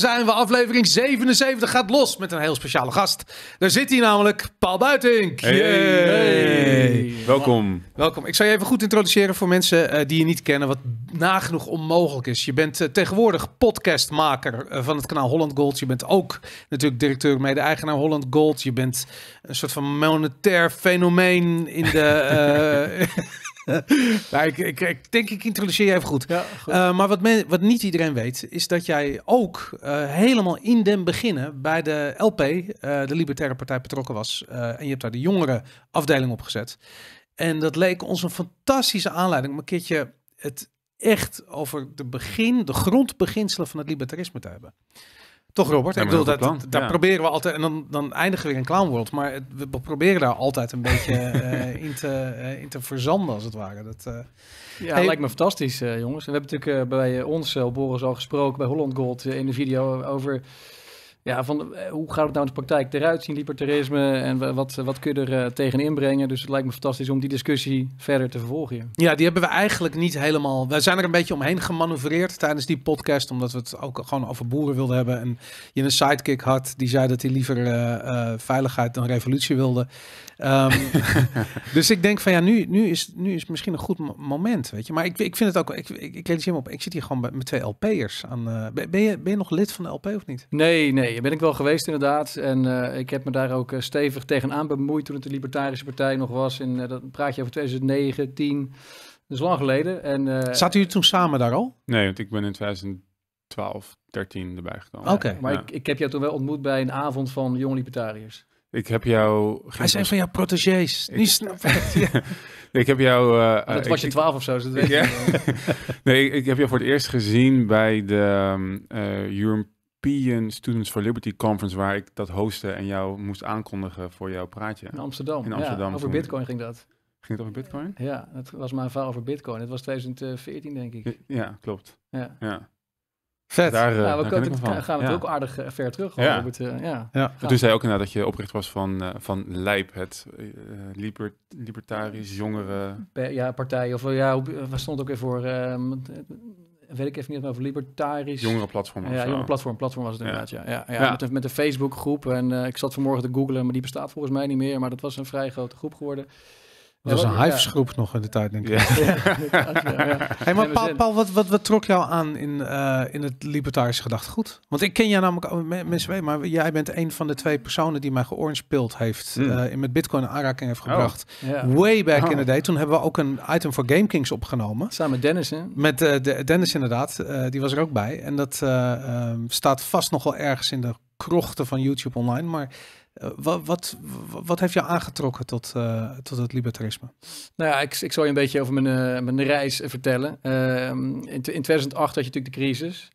daar zijn we. Aflevering 77 gaat los met een heel speciale gast. Daar zit hij namelijk, Paul Buitink. Hey. Welkom. Welkom. Ik zal je even goed introduceren voor mensen eh, die je niet kennen, wat nagenoeg onmogelijk is. Je bent eh, tegenwoordig podcastmaker eh, van het kanaal Holland Gold. Je bent ook natuurlijk directeur, mede-eigenaar Holland Gold. Je bent een soort van monetair fenomeen in de... nou, ik, ik, denk, ik introduceer je even goed. Eh, maar wat, wat niet iedereen weet, is dat jij ook eh, helemaal in den beginnen bij de LP, eh, de Libertaire Partij, betrokken was. en je hebt daar de jongere afdeling op gezet. En dat leek ons een fantastische aanleiding om een keertje het echt over de begin, de grondbeginselen van het libertarisme te hebben. Toch, Robert? ik bedoel, dat, daar proberen we altijd... En dan, dan eindigen we weer in Clown Maar we proberen daar altijd een beetje eh, in, te, eh, in te verzanden, als het ware. Dat, eh, ja, lijkt me fantastisch, jongens. En we hebben natuurlijk bij ons, Boris, al gesproken... bij Holland Gold in de video over ja, van eh, hoe gaat het nou in de praktijk eruit zien, libertarisme? En wat, wat kun je er eh, tegen inbrengen? Dus het lijkt me fantastisch om die discussie verder te vervolgen. Ja, die hebben we eigenlijk niet helemaal. We zijn er een beetje omheen gemanoeuvreerd tijdens die podcast, omdat we het ook gewoon over boeren wilden hebben. En je een sidekick had die zei dat hij liever eh, veiligheid dan revolutie wilde. Ehm, dus ik denk van ja, nu, nu, is, nu is misschien een goed moment, weet je. Maar ik, ik vind het ook, ik, ik, ik helemaal op, ik zit hier gewoon met twee LP'ers. Aan, ben, je, ben je nog lid van de LP of niet? Nee, nee ben ik wel geweest inderdaad. En eh, ik heb me daar ook eh, stevig tegenaan bemoeid toen het de Libertarische Partij nog was. En eh, dat praat je over 2009, 10. Dat is lang geleden. En, uh, Zaten toen samen daar al? Nee, want ik ben in 2012, 13 erbij gekomen. Oké. Maar ik, ik, heb jou toen wel ontmoet bij een avond van Jong Libertariërs. Ik heb jou... Hij zijn van jouw protégés. Ik, Niet snap ik heb jou... Uh, dat was je twaalf of zo, dus dat weet ik, ja. nee, ik heb jou voor het eerst gezien bij de um, European Students for Liberty Conference, waar ik dat hostte en jou moest aankondigen voor jouw praatje. In Amsterdam. In Amsterdam. over Bitcoin ging dat. Ging het over Bitcoin? Ja, dat was mijn verhaal over Bitcoin. Het was 2014, denk ik. Ja, klopt. Ja. ja. Vet. Daar, eh, we gaan we het ook aardig eh, ver terug. ja. Eh, ja. ja. Toen zei ook inderdaad dat je opricht was van, van Lijp, het liber, libertarisch jongeren... ja, partij. Of ja, we stond ook weer voor? weet ik even niet wat of libertarisch. platform. Ja, jongere Platform was het inderdaad. Ja, ja, ja, ja. Met, een Facebook groep En eh, ik zat vanmorgen te googlen, maar die bestaat volgens mij niet meer. Maar dat was een vrij grote groep geworden. Dat was een hives groep nog in de tijd, denk ik. hey, maar Paul, wat, wat, wat, trok jou aan in, eh, in het libertarische gedachtegoed? Want ik ken jou namelijk, mensen weten, maar jij bent een van de twee personen die mij georangepild heeft, hmm. eh, in met bitcoin aanraking heeft oh. gebracht. Way back oh. in the day. Toen hebben we ook een item voor Game Kings opgenomen. Samen Dennis, Met eh, de, Dennis inderdaad, die was er ook bij. En dat staat vast nog wel ergens in de krochten van YouTube online, maar... Eh, wat, wat, wat, heeft jou aangetrokken tot, eh, tot het libertarisme? Nou ja, ik, ik zal je een beetje over mijn, eh, mijn reis vertellen. Ehm, in, in 2008 had je natuurlijk de crisis.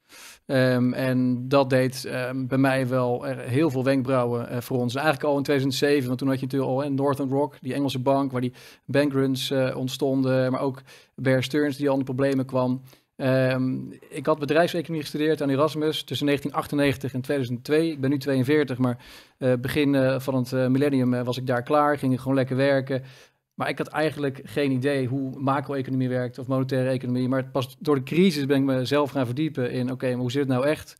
Ehm, en dat deed ehm, bij mij wel heel veel wenkbrauwen voor ons. eigenlijk al in 2007, want toen had je natuurlijk al in Northern Rock, die Engelse bank, waar die bankruns ontstonden, maar ook Bear Stearns die al in de problemen kwam. Ehm, ik had bedrijfseconomie gestudeerd aan Erasmus tussen 1998 en 2002. Ik ben nu 42, maar eh, begin eh, van het eh, millennium was ik daar klaar, ging ik gewoon lekker werken. Maar ik had eigenlijk geen idee hoe macro-economie werkt of monetaire economie. Maar pas door de crisis ben ik mezelf gaan verdiepen in, oké, maar hoe zit het nou echt?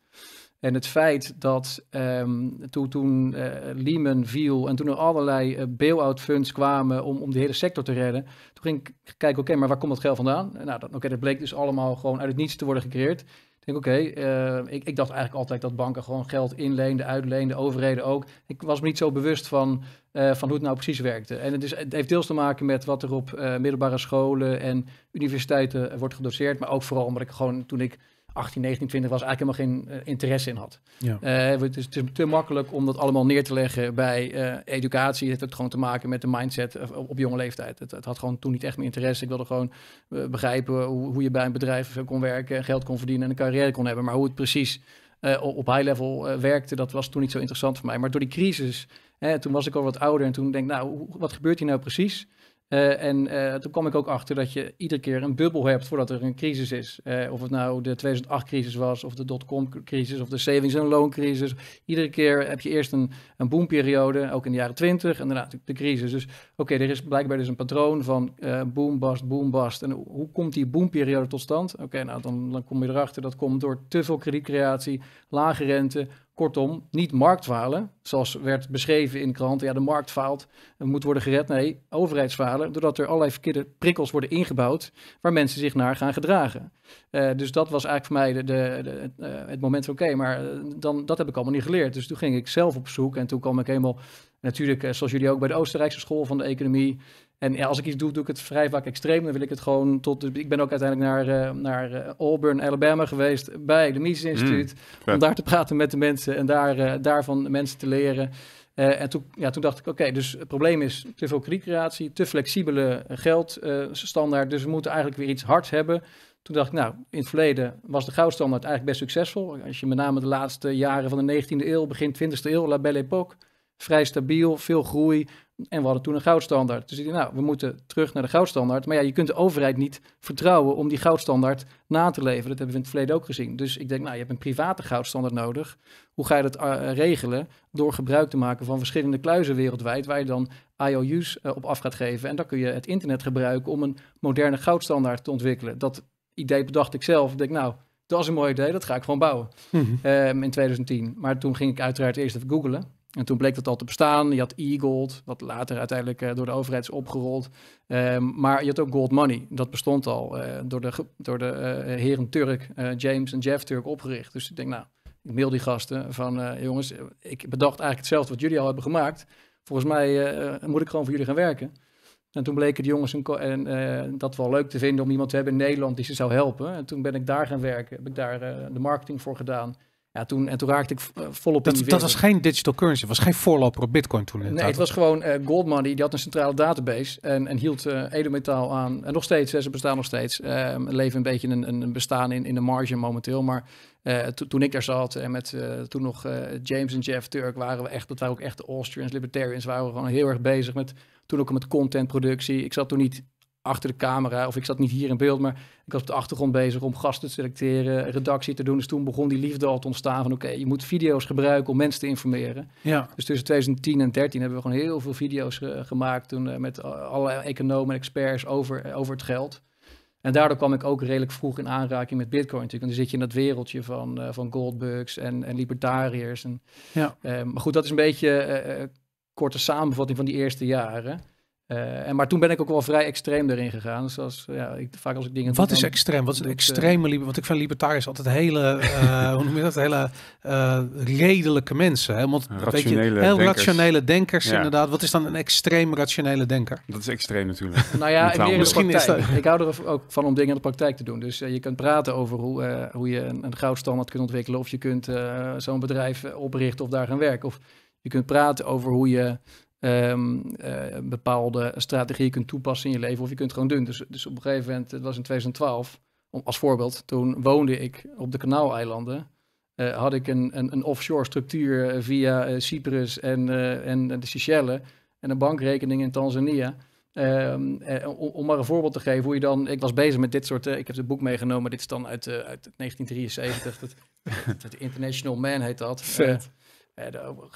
En het feit dat ehm, toen, toen eh, Lehman viel en toen er allerlei uh, bail-out funds kwamen om, om hele sector te redden, toen ging ik kijken, oké, maar waar komt dat geld vandaan? Eh, nou, oké, dat bleek dus allemaal gewoon uit het niets te worden gecreëerd. Ik denk, oké, ik, ik, dacht eigenlijk altijd dat banken gewoon geld inleenden, uitleenden, overheden ook. Ik was me niet zo bewust van, van hoe het nou precies werkte. En het, is, het heeft deels te maken met wat er op middelbare scholen en universiteiten wordt gedoseerd, maar ook vooral omdat ik gewoon toen ik 18, 19, 20 was eigenlijk helemaal geen eh, interesse in had. Eh, het, is, te makkelijk om dat allemaal neer te leggen bij eh, educatie. Het heeft gewoon te maken met de mindset op, jonge leeftijd. Het, het, had gewoon toen niet echt meer interesse. Ik wilde gewoon begrijpen hoe, hoe, je bij een bedrijf kon werken, geld kon verdienen en een carrière kon hebben. Maar hoe het precies op high level werkte, dat was toen niet zo interessant voor mij. Maar door die crisis, hè, toen was ik al wat ouder en toen denk ik, nou, wat gebeurt hier nou precies? Eh, en eh, toen kwam ik ook achter dat je iedere keer een bubbel hebt voordat er een crisis is. Eh, of het nou de 2008-crisis was, of de dotcom-crisis, of de savings- en looncrisis. Iedere keer heb je eerst een, een boomperiode, ook in de jaren 20, en daarna de crisis. Dus oké, er is blijkbaar dus een patroon van boom, bust, boom, bust. En hoe komt die boomperiode tot stand? Oké, nou dan, dan kom je erachter dat komt door te veel kredietcreatie, lage rente, Kortom, niet marktfalen, zoals werd beschreven in de krant. Ja, de markt faalt, en moet worden gered. Nee, overheidsfalen, doordat er allerlei verkeerde prikkels worden ingebouwd waar mensen zich naar gaan gedragen. Eh, dus dat was eigenlijk voor mij de, de, eh, het moment van oké, maar eh, dan, dat heb ik allemaal niet geleerd. Dus toen ging ik zelf op zoek en toen kwam ik helemaal, natuurlijk zoals jullie ook bij de Oostenrijkse school van de economie, en ja, als ik iets doe, doe ik het vrij vaak extreem. Dan wil ik het gewoon tot. Dus ik ben ook uiteindelijk naar, uh, naar uh, Auburn, Alabama geweest bij de Mises hmm, Instituut. om daar te praten met de mensen en daar, uh, daarvan mensen te leren. en toen, ja, toen dacht ik, oké, dus het probleem is te veel kredietcreatie, te flexibele geldstandaard. dus we moeten eigenlijk weer iets hards hebben. Toen dacht ik, nou, in het verleden was de goudstandaard eigenlijk best succesvol. Als je met name de laatste jaren van de 19e eeuw, begin 20e eeuw, la belle époque, vrij stabiel, veel groei, en we hadden toen een goudstandaard. Dus ik nou, we moeten terug naar de goudstandaard. Maar ja, je kunt de overheid niet vertrouwen om die goudstandaard na te leveren. Dat hebben we in het verleden ook gezien. Dus ik denk, nou, je hebt een private goudstandaard nodig. Hoe ga je dat eh, regelen? Door gebruik te maken van verschillende kluizen wereldwijd, waar je dan IOU's eh, op af gaat geven. En dan kun je het internet gebruiken om een moderne goudstandaard te ontwikkelen. Dat idee bedacht ik zelf. Ik denk, nou, dat is een mooi idee, dat ga ik gewoon bouwen mhm. ehm, in 2010. Maar toen ging ik uiteraard eerst even googelen. En toen bleek dat al te bestaan. Je had e-gold, wat later uiteindelijk eh, door de overheid is opgerold. Ehm, maar je had ook gold money. Dat bestond al eh, door de, door de eh, heren Turk, James en Jeff Turk, opgericht. Dus ik denk, nou, ik mail die gasten van, jongens, ik bedacht eigenlijk hetzelfde wat jullie al hebben gemaakt. Volgens mij moet ik gewoon voor jullie gaan werken. En toen bleken die jongens een en, dat wel leuk te vinden om iemand te hebben in Nederland die ze zou helpen. En toen ben ik daar gaan werken. Heb ik daar de marketing voor gedaan. Ja, toen, en toen raakte ik eh, volop dat, in Dat was geen digital currency, was geen voorloper op bitcoin toen. Nee, het was gewoon uh, gold money, die had een centrale database en, en hield uh, edelmetaal aan. En nog steeds, ze bestaan nog steeds. Uh, leven een beetje een, een bestaan in, in de marge momenteel, maar uh, toen ik daar zat en met toen nog James en Jeff Turk waren we echt, dat waren ook echt de Austrians, Libertarians, waren we gewoon heel erg bezig met toen ook met contentproductie. Ik zat toen niet achter de camera, of ik zat niet hier in beeld, maar ik was op de achtergrond bezig om gasten te selecteren, redactie te doen. Dus toen begon die liefde al te ontstaan van oké, je moet video's gebruiken om mensen te informeren. Ja. Dus tussen 2010 en 13 hebben we gewoon heel veel video's eh, gemaakt toen eh, met alle economen en experts over, eh, over het geld. En daardoor kwam ik ook redelijk vroeg in aanraking met Bitcoin natuurlijk. dan zit je in dat wereldje van, van goldbugs en, en libertariërs. En, ja. maar goed, dat is een beetje korte samenvatting van die eerste jaren. Eh, en, maar toen ben ik ook wel vrij extreem erin gegaan. Dus als, ja, ik, vaak als ik dingen. Wat is extreem? Wat is een extreme eh, liber? Want ik vind libertariërs altijd hele, uh, hoe noem je dat? Hele redelijke mensen. Helemaal, weet je, heel rationele denkers, inderdaad. Wat is dan een extreem rationele denker? Dat is extreem natuurlijk. nou ja, misschien is Ik hou er ook van om dingen in de praktijk te doen. Dus je kunt praten over hoe, hoe je een, een, goudstandaard kunt ontwikkelen. Of je kunt zo'n bedrijf oprichten of daar gaan werken. Of je kunt praten over hoe je een ehm, eh, bepaalde strategie kunt toepassen in je leven of je kunt het gewoon doen. Dus, dus op een gegeven moment, het was in 2012, om, als voorbeeld, toen woonde ik op de Kanaaleilanden. Uh, had ik een, een, een, offshore structuur eh, via Cyprus en, en de Seychelles en een bankrekening in Tanzania. Ehm, om maar een voorbeeld te geven hoe je dan... Ik was bezig met dit soort... ik heb het boek meegenomen. Dit is dan uit, uit 1973. dat, International Man heet dat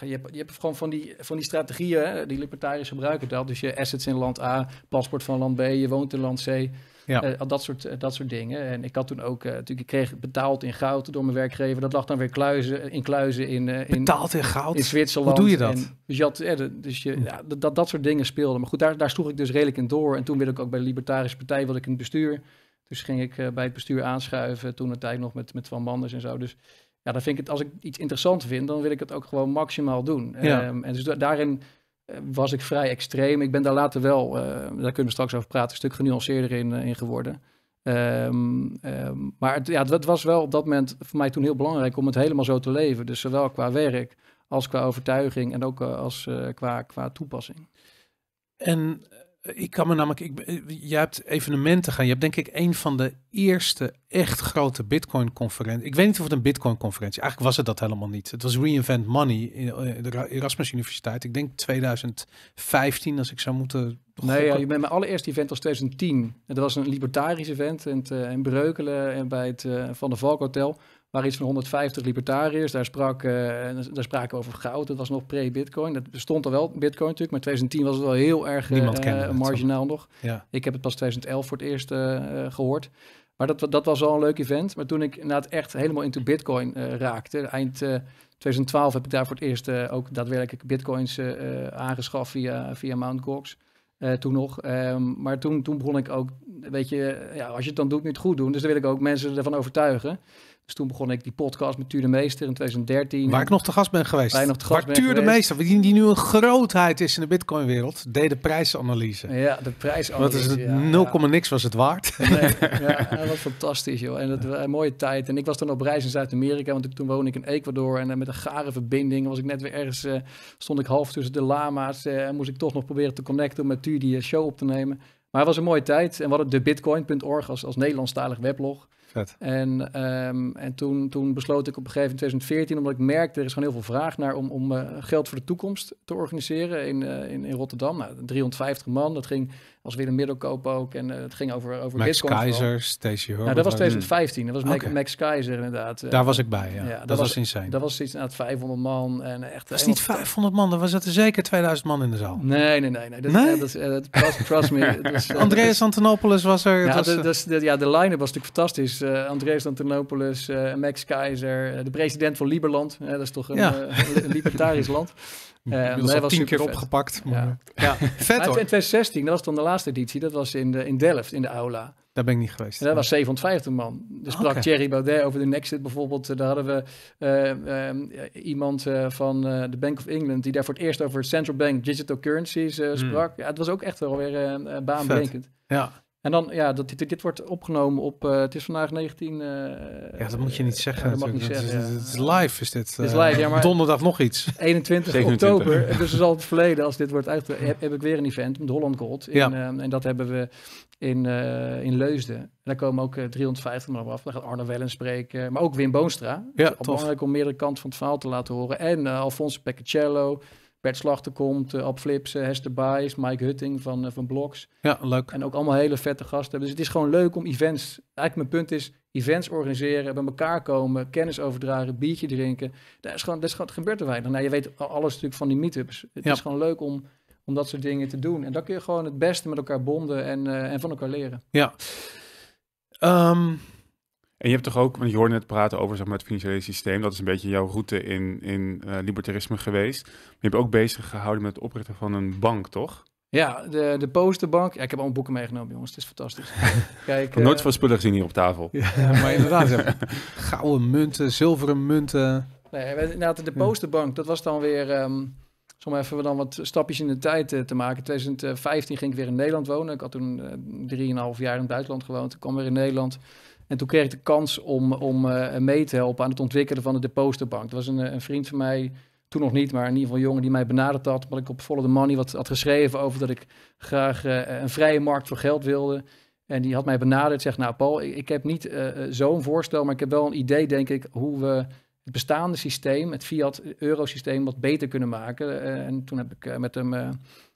je, hebt, je hebt gewoon van die, van die strategieën, hè? die libertariërs gebruiken dat. Dus je assets in land A, paspoort van land B, je woont in land C. Ja. Eh, dat, soort, eh, dat soort dingen. En ik had toen ook, eh, natuurlijk, ik kreeg betaald in goud door mijn werkgever. Dat lag dan weer kluizen, in kluizen in, uh, in, betaald in, goud? in Zwitserland. Hoe doe je dat? dus, je had, dus je, ja, dat, dat soort dingen speelden. Maar goed, daar, daar sloeg ik dus redelijk in door. En toen wilde ik ook bij de Libertarische Partij wilde ik in het bestuur. Dus ging ik bij het bestuur aanschuiven. Toen een tijd nog met, met Van Manders en zo. Dus ja, dan vind ik het, als ik iets interessant vind, dan wil ik het ook gewoon maximaal doen. Ehm, en dus daarin eh, was ik vrij extreem. Ik ben daar later wel, eh, daar kunnen we straks over praten, een stuk genuanceerder in, eh, in geworden. Ehm, ehm, maar het, ja, dat was wel op dat moment voor mij toen heel belangrijk om het helemaal zo te leven. Dus zowel qua werk als qua overtuiging en ook als qua, qua toepassing. En eh, ik kan me namelijk, ik, eh, je hebt evenementen gaan. Je hebt denk ik een van de eerste echt grote Bitcoin-conferenties. Ik weet niet of het een Bitcoin-conferentie Eigenlijk was het dat helemaal niet. Het was Reinvent Money in eh, de Erasmus Universiteit. Ik denk 2015, als ik zou moeten. Nee, ja, je bent mijn allereerste event was 2010. Dat was een libertarisch event in, in Breukelen en bij het Van de Valk Hotel waar iets van 150 libertariërs. Daar, sprak, eh, daar spraken over goud. Dat was nog pre-Bitcoin. Dat bestond al wel, Bitcoin natuurlijk. Maar 2010 was het wel heel erg uh, marginaal nog. Ja. Ik heb het pas 2011 voor het eerst gehoord. Maar dat, dat was al een leuk event. Maar toen ik het echt helemaal into Bitcoin raakte, eind 2012 heb ik daar voor het eerst ook daadwerkelijk Bitcoins aangeschaft via, via Mount Gox. toen nog. Ehm, maar toen, toen begon ik ook, weet je, ja, als je het dan doet, moet het goed doen. Dus dan wil ik ook mensen ervan overtuigen. Dus toen begon ik die podcast met Tuur de Meester in 2013. Waar ik nog te gast ben geweest. Waar, nog gast Tuur de Meester, die, nu een grootheid is in de bitcoinwereld, deed de prijsanalyse. Ja, de prijsanalyse. Wat is het? Ja, 0, niks was het waard. Nee, ja, dat was fantastisch joh. En dat was een mooie tijd. En ik was dan op reis in Zuid-Amerika, want toen woonde ik in Ecuador. En eh, met een gare verbinding was ik net weer ergens, eh, stond ik half tussen de lama's. Eh, en moest ik toch nog proberen te connecten om met Tuur die show op te nemen. Maar het was een mooie tijd. En we hadden de bitcoin.org als, als Nederlandstalig weblog. En, ehm, en toen, toen besloot ik op een gegeven moment in 2014, omdat ik merkte, er is gewoon heel veel vraag naar om, om eh, geld voor de toekomst te organiseren in, eh, in, in Rotterdam. Nou, 350 man, dat ging was een Middelkoop ook. En eh, het ging over, over Max Bitcoin. Max Keizer, Nou, dat was 2015. Dat was Max Keizer inderdaad. Eh. Daar was ik bij, ja. dat, was, insane. Dat was iets na het 500 man. En echt, dat is niet 500 man, dan was er zeker 2000 man in de zaal. Nee, nee, nee. nee. Dat, nee? Dat, eh, dat, trust, me. Andreas Antonopoulos was er. Ja, de, dus, ja de line-up was natuurlijk fantastisch. Andreas Antonopoulos, Max Keizer, de president van Liberland. dat is toch een, ja. een libertarisch land. Uh, eh, dat was tien keer opgepakt. Ja. vet hoor. In 2016, dat was dan de laatste editie. Dat was in, de, in Delft, in de aula. Daar ben ik niet geweest. dat was 750 man. Dus sprak Thierry Baudet over de Nexit bijvoorbeeld. Eh, daar hadden we eh, ehm, iemand van de Bank of England... die daar voor het eerst over central bank digital currencies hmm. sprak. Ja, het was ook echt wel weer baanbrekend. Ja. En dan, ja, dat, dit, dit wordt opgenomen op, eh, het is vandaag 19... Eh, ja, dat moet je niet zeggen dat mag niet zeggen. Het is, live, is dit. Is live, eh, ja, maar donderdag nog iets. 21 oktober, dus is al het verleden, als dit wordt eigenlijk heb, ik weer een event met Holland Gold. In, ja. Ehm, en dat hebben we in, in Leusden. En daar komen ook 350 maar op af. Daar gaat Arno Wellen spreken, maar ook Wim Boonstra. Ja, belangrijk om meerdere kanten van het verhaal te laten horen. En Alfonso Peccacello. Bert komt, uh, Ab Hester Baes, Mike Hutting van, uh, van Bloks. Ja, leuk. En ook allemaal hele vette gasten. Dus het is gewoon leuk om events... Eigenlijk mijn punt is, events organiseren, bij elkaar komen, kennis overdragen, biertje drinken. Dat, is gewoon, dat, is, gebeurt er weinig. Nou, je weet alles natuurlijk van die meetups. Het ja. is gewoon leuk om om dat soort dingen te doen. En dan kun je gewoon het beste met elkaar bonden en, eh, en van elkaar leren. Ja. Ehm, en je hebt toch ook, want je hoorde net praten over zeg maar, het financiële systeem. Dat is een beetje jouw route in, in eh, libertarisme geweest. Maar je hebt ook bezig gehouden met het oprichten van een bank, toch? Ja, de, de posterbank. ik heb al boeken meegenomen, jongens. Het is fantastisch. Kijk, ik heb nooit eh, van spullen gezien hier op tafel. ja, maar inderdaad. Gouden munten, zilveren munten. Nee, inderdaad, de posterbank. Dat was dan weer... Um, om even dan wat stapjes in de tijd eh, te maken. 2015 ging ik weer in Nederland wonen. Ik had toen drieënhalf jaar in Duitsland gewoond. Ik kwam weer in Nederland. En toen kreeg ik de kans om, om eh, mee te helpen aan het ontwikkelen van de depositobank. Dat was een, eh, een, vriend van mij, toen nog niet, maar in ieder geval een jongen die mij benaderd had. Omdat ik op Follow the Money wat had geschreven over dat ik graag eh, een vrije markt voor geld wilde. En die had mij benaderd, zegt nou Paul, ik, ik heb niet zo'n voorstel, maar ik heb wel een idee denk ik hoe we het bestaande systeem, het fiat eurosysteem wat beter kunnen maken. en toen heb ik met hem een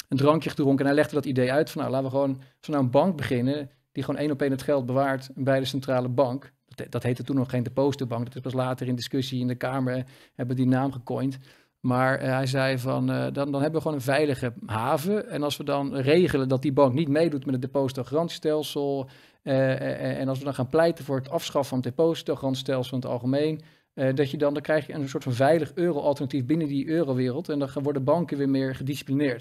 drankje gedronken en hij legde dat idee uit van nou laten we gewoon, van nou een bank beginnen die gewoon één op één het geld bewaart bij de centrale bank. Dat, dat heette toen nog geen depositobank. Dat is pas later in discussie in de Kamer eh, hebben die naam gecoind. Maar eh, hij zei van, eh, dan, dan hebben we gewoon een veilige haven. En als we dan regelen dat die bank niet meedoet met het depositogarantiestelsel... Uh, en als we dan gaan pleiten voor het afschaffen van het depositogarantiestelsel in het algemeen... dat je dan, dan krijg je een soort van veilig euro-alternatief binnen die eurowereld. En dan worden banken weer meer gedisciplineerd.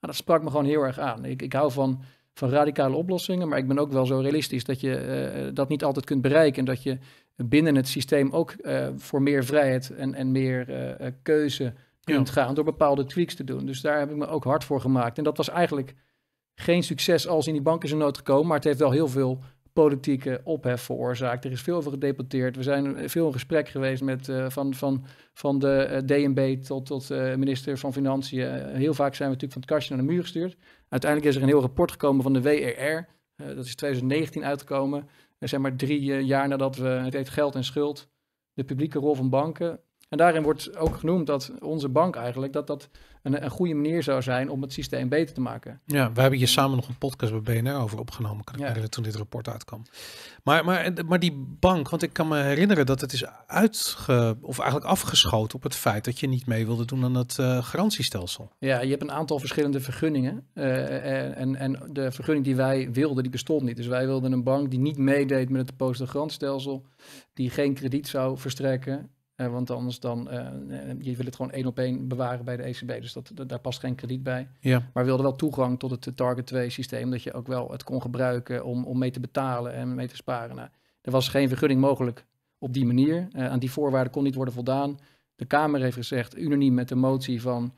Nou, dat sprak me gewoon heel erg aan. Ik, ik hou van van radicale oplossingen. Maar ik ben ook wel zo realistisch dat je eh, eh, dat niet altijd kunt bereiken. En dat je binnen het systeem ook eh, voor meer vrijheid en, en meer keuze kunt gaan door bepaalde tweaks te doen. Dus daar heb ik me ook hard voor gemaakt. En dat was eigenlijk geen succes als in die bank is in nood gekomen, maar het heeft wel heel veel politieke ophef veroorzaakt. Er is veel over gedeputeerd. We zijn veel in gesprek geweest met van, van, van de DNB tot, tot minister van Financiën. heel vaak zijn we natuurlijk van het kastje naar de muur gestuurd. Uiteindelijk is er een heel rapport gekomen van de WRR. E eh, dat is 2019 uitgekomen. Er zijn maar drie eh, jaar nadat we het heet Geld en Schuld, de publieke rol van banken, en daarin wordt ook genoemd dat onze bank eigenlijk dat dat een, een goede manier zou zijn om het systeem beter te maken. Ja, we hebben hier samen nog een podcast bij BNR over opgenomen kan ik toen dit rapport uitkwam. Maar, maar, maar die bank, want ik kan me herinneren dat het is uitge, of eigenlijk afgeschoten op het feit dat je niet mee wilde doen aan het eh, garantiestelsel. Ja, je hebt een aantal verschillende vergunningen. Eh, en, en de vergunning die wij wilden, die bestond niet. Dus wij wilden een bank die niet meedeed met het garantiestelsel, die geen krediet zou verstrekken eh, want anders dan, eh, eh, je wil het gewoon één op één bewaren bij de ECB. Dus dat, daar past geen krediet bij. Ja. Maar we wilden wel toegang tot het Target 2 systeem. Dat je ook wel het kon gebruiken om, om mee te betalen en mee te sparen. Nou, er was geen vergunning mogelijk op die manier. aan die voorwaarden kon niet worden voldaan. De Kamer heeft gezegd, unaniem met de motie van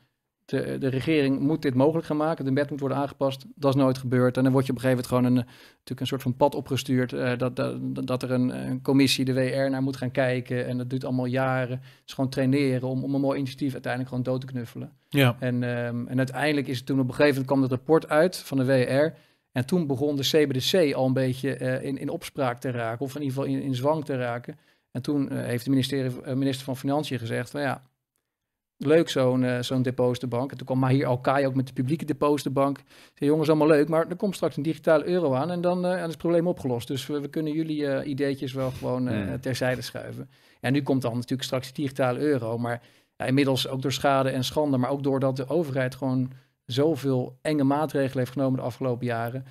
de, de, regering moet dit mogelijk gaan maken. De wet moet worden aangepast. Dat is nooit gebeurd. En dan word je op een gegeven moment gewoon een, natuurlijk een soort van pad opgestuurd. Eh, dat, dat, dat, er een, een, commissie, de WR, naar moet gaan kijken. En dat duurt allemaal jaren. Het is gewoon traineren om, om een mooi initiatief uiteindelijk gewoon dood te knuffelen. Ja. En, ehm, en uiteindelijk is het toen op een gegeven moment kwam het rapport uit van de WR. En toen begon de CBDC al een beetje eh, in, in opspraak te raken. Of in ieder geval in, in zwang te raken. En toen eh, heeft de ministerie, minister van Financiën gezegd van ja Leuk zo'n uh, zo'n depositobank. En toen kwam maar hier Alkai ook met de publieke depositobank. zei, jongens, allemaal leuk, maar er komt straks een digitale euro aan en dan eh, is het probleem opgelost. Dus we, kunnen jullie eh, ideetjes wel gewoon ja. terzijde schuiven. En nu komt dan natuurlijk straks de digitale euro, maar ja, inmiddels ook door schade en schande, maar ook doordat de overheid gewoon zoveel enge maatregelen heeft genomen de afgelopen jaren,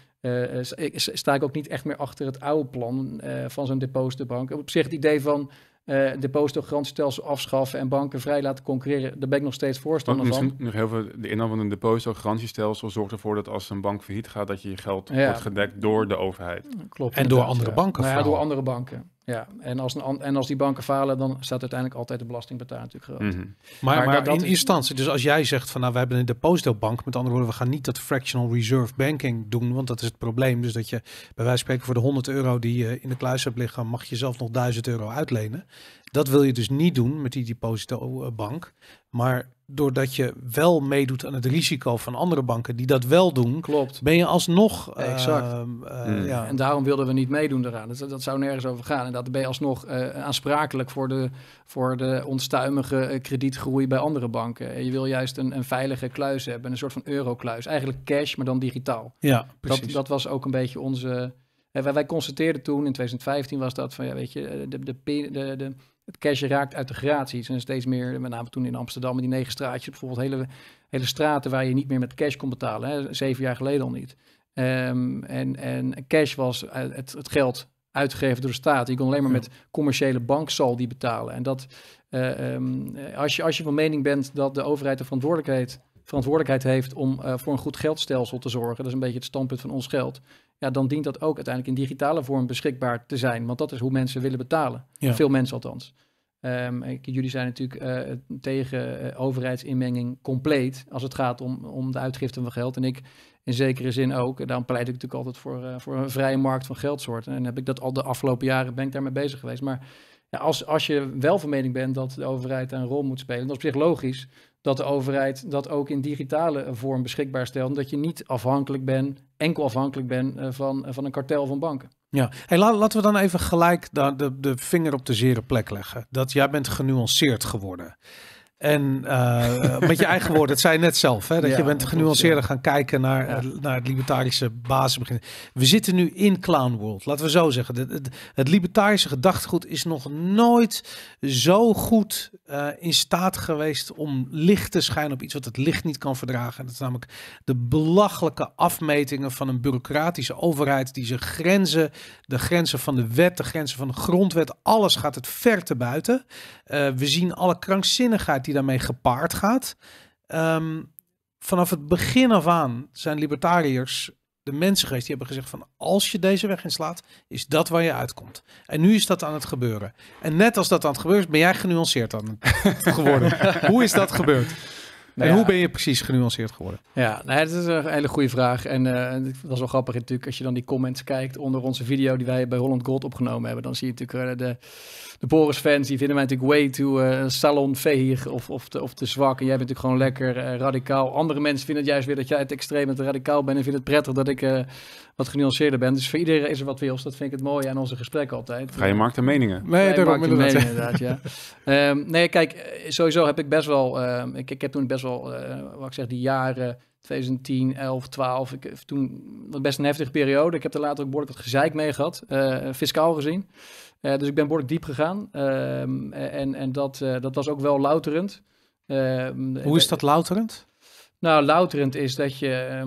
sta ik ook niet echt meer achter het oude plan van zo'n depositobank. Op zich het idee van uh, eh, depositogarantiestelsel afschaffen en banken vrij laten concurreren. Daar ben ik nog steeds voorstander van. nog heel veel, de inhoud van een depositogarantiestelsel zorgt ervoor dat als een bank failliet gaat, dat je je geld wordt gedekt door de overheid. Klopt. En door andere banken. Nou ja, door andere banken. Ja, en als, en als die banken falen, dan staat uiteindelijk altijd de belastingbetaler natuurlijk groot. Mhm. Maar, maar, in instantie, dus als jij zegt van nou, we hebben een depositobank, met andere woorden, we gaan niet dat fractional reserve banking doen, want dat is het probleem. Dus dat je bij wijze van spreken voor de 100 euro die je in de kluis hebt liggen, mag je zelf nog 1000 euro uitlenen. Dat wil je dus niet doen met die depositobank. Maar doordat je wel meedoet aan het risico van andere banken die dat wel doen, Klopt. ben je alsnog. Exact. Ehm, eh, hmm. ja. En daarom wilden we niet meedoen daaraan. Dus dat, dat zou nergens over gaan. En dat ben je alsnog eh, aansprakelijk voor de, voor de onstuimige eh, kredietgroei bij andere banken. En je wil juist een, een veilige kluis hebben, een soort van eurokluis. Eigenlijk cash, maar dan digitaal. Ja, precies. Dat, dat was ook een beetje onze. Wij, wij constateerden toen, in 2015 was dat van, ja, weet je, de, de, de, de het cash raakt uit de gratie. en steeds meer, met name toen in Amsterdam, die negen straatjes, bijvoorbeeld hele, hele straten waar je niet meer met cash kon betalen. Hè, zeven jaar geleden al niet. Ehm, en, en cash was eh, het, het geld uitgegeven door de staat. Je kon alleen maar met commerciële banksaldi betalen. En dat, eh, ehm, als, je, als je van mening bent dat de overheid de verantwoordelijkheid, verantwoordelijkheid heeft om eh, voor een goed geldstelsel te zorgen, dat is een beetje het standpunt van ons geld, ja, dan dient dat ook uiteindelijk in digitale vorm beschikbaar te zijn. Want dat is hoe mensen willen betalen. Veel mensen althans. Ehm, ik, jullie zijn natuurlijk eh, tegen eh, overheidsinmenging compleet als het gaat om, om de uitgifte van geld. En ik in zekere zin ook. dan pleit ik natuurlijk altijd voor, eh, voor een vrije markt van geldsoorten. En heb ik dat al de afgelopen jaren ben ik daarmee bezig geweest. Maar ja, als, als je wel van mening bent dat de overheid een rol moet spelen, dat is op zich logisch dat de overheid dat ook in digitale vorm beschikbaar stelt. dat je niet afhankelijk bent, enkel afhankelijk bent eh, van, eh, van een kartel van banken. Ja, hey, laten we dan even gelijk de, de, de vinger op de zere plek leggen. Dat jij bent genuanceerd geworden. En uh, met je eigen woorden, het zei je net zelf, hè, dat je bent genuanceerder gaan kijken naar, naar het libertarische basisbegin. We zitten nu in clown world, laten we zo zeggen. Het, het, libertarische gedachtegoed is nog nooit zo goed eh, in staat geweest om licht te schijnen op iets wat het licht niet kan verdragen. dat is namelijk de belachelijke afmetingen van een bureaucratische overheid die zijn grenzen, de grenzen van de wet, de grenzen van de grondwet, alles gaat het ver te buiten. Eh, we zien alle krankzinnigheid die daarmee gepaard gaat. Ehm, vanaf het begin af aan zijn libertariërs de mensen geweest die hebben gezegd van als je deze weg inslaat, is dat waar je uitkomt. En nu is dat aan het gebeuren. En net als dat aan het gebeuren ben jij genuanceerd dan geworden. Hoe is dat gebeurd? Nou en hoe ben je precies genuanceerd geworden? Ja, nou, dat is een hele goede vraag. En uh, dat is wel grappig natuurlijk. Als je dan die comments kijkt onder onze video die wij bij Holland Gold opgenomen hebben, dan zie je natuurlijk eh, de, de Boris fans, die vinden mij natuurlijk way too uh, salonveeg of, of, te, of te zwak. En jij bent natuurlijk gewoon lekker eh, radicaal. Andere mensen vinden het juist weer dat jij het extreem en te radicaal bent en vinden het prettig dat ik wat genuanceerder bent. Dus voor iedereen is er wat wils. Dat vind ik het mooie aan onze gesprekken altijd. Ga je markt en meningen? Nee, daarom inderdaad. Meningen, inderdaad ja. Ehm, nee, kijk, eh, sowieso heb ik best wel... Ehm, ik, ik heb toen best wel, uh, wat ik zeg, die jaren... 2010, 11, 12. Ik, eh, toen best een heftige periode. Ik heb er later ook behoorlijk wat gezeik mee gehad, fiscaal gezien. dus ik ben behoorlijk diep gegaan. Ehm, en en dat, dat was ook wel louterend. Hoe is dat louterend? Nou, louterend is dat je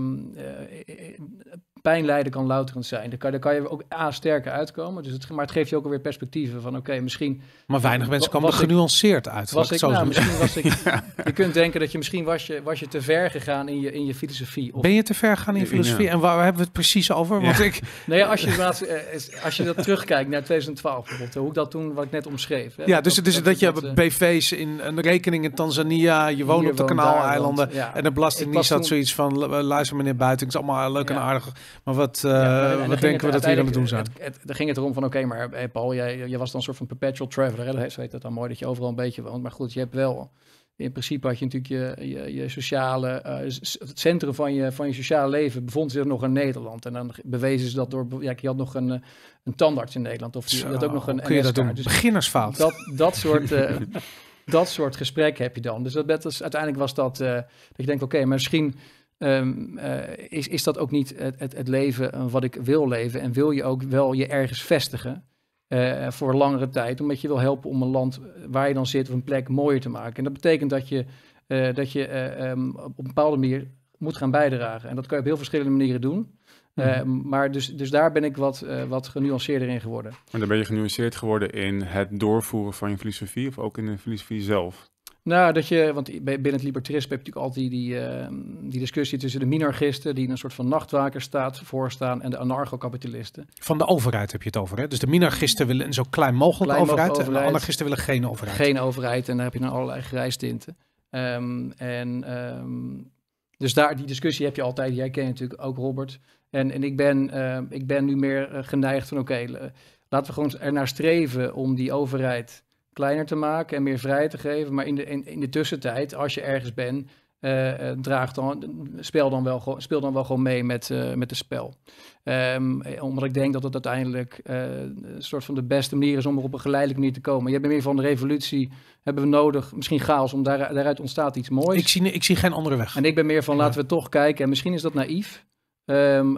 pijnlijden kan louterend zijn. Daar kan, daar kan je ook A, sterker uitkomen. Dus het, maar het geeft je ook alweer perspectieven van, oké, misschien... Maar weinig mensen komen er genuanceerd uit. Was ik, nou, misschien was ik... Je kunt denken dat je misschien was je, was je te ver gegaan in je, in je filosofie. Of, ben je te ver gegaan in filosofie? En waar, hebben we het precies over? Want ik... Nou ja, als je, eh, als je dat terugkijkt naar 2012 bijvoorbeeld, hoe ik dat toen, wat ik net omschreef. Hè, ja, dus, het dus is dat, je eh, BV's in een rekening in Tanzania, je woont op de Kanaaleilanden en de Belastingdienst had zoiets van, eh, luister meneer Buiten, het is allemaal leuk en aardig maar wat, eh, denken we dat we aan het doen zijn? Er daar ging het erom van, oké, maar eh, Paul, jij, was dan een soort van perpetual traveler. Hè? Zo heet dat dan mooi, dat je overal een beetje woont. Maar goed, je hebt wel... In principe had je natuurlijk je, je, sociale, eh, het centrum van je, van je sociale leven bevond zich nog in Nederland. En dan bewezen ze dat door, ja, je had nog een, een tandarts in Nederland. Of je, had ook nog een kun je dat doen? Dus Beginnersfout. Dat, dat soort... dat soort gesprekken heb je dan. Dus dat, dat uiteindelijk was dat, dat je denkt, oké, maar misschien Ehm, eh, is, is dat ook niet het, het, leven eh, wat ik wil leven? En wil je ook wel je ergens vestigen eh, voor langere tijd, omdat je wil helpen om een land waar je dan zit of een plek mooier te maken? En dat betekent dat je, dat je ehm, op een bepaalde manier moet gaan bijdragen. En dat kan je op heel verschillende manieren doen. Mhm. Ehm, maar dus, dus daar ben ik wat, wat genuanceerder in geworden. En dan ben je genuanceerd geworden in het doorvoeren van je filosofie of ook in de filosofie zelf? Nou, dat je, want binnen het libertarisme heb je natuurlijk altijd die, ehm, die discussie tussen de minarchisten, die in een soort van nachtwakerstaat voorstaan, en de anarcho-kapitalisten. Van de overheid heb je het over, hè? Dus de minarchisten willen een zo klein mogelijk overheid, en de anarchisten willen geen overheid. Geen overheid, en daar heb je dan allerlei grijstinten. Um, en ehm, dus daar, die discussie heb je altijd. Jij kent natuurlijk ook Robert. En, en ik, ben, ik ben nu meer eh, geneigd van, oké, laten we gewoon ernaar streven om die overheid kleiner te maken en meer vrijheid te geven. Maar in de, in, in de tussentijd, als je ergens bent, uh, dan, speel, dan wel, speel dan wel gewoon mee met, eh, met het spel. Ehm, omdat ik denk dat het uiteindelijk een soort van de beste manier is om er op een geleidelijke manier te komen. Je hebt meer van de revolutie, hebben we nodig, misschien chaos, om daar, daaruit ontstaat iets moois. Ik zie, ik zie geen andere weg. En ik ben meer van laten we toch kijken, en misschien is dat naïef, ehm,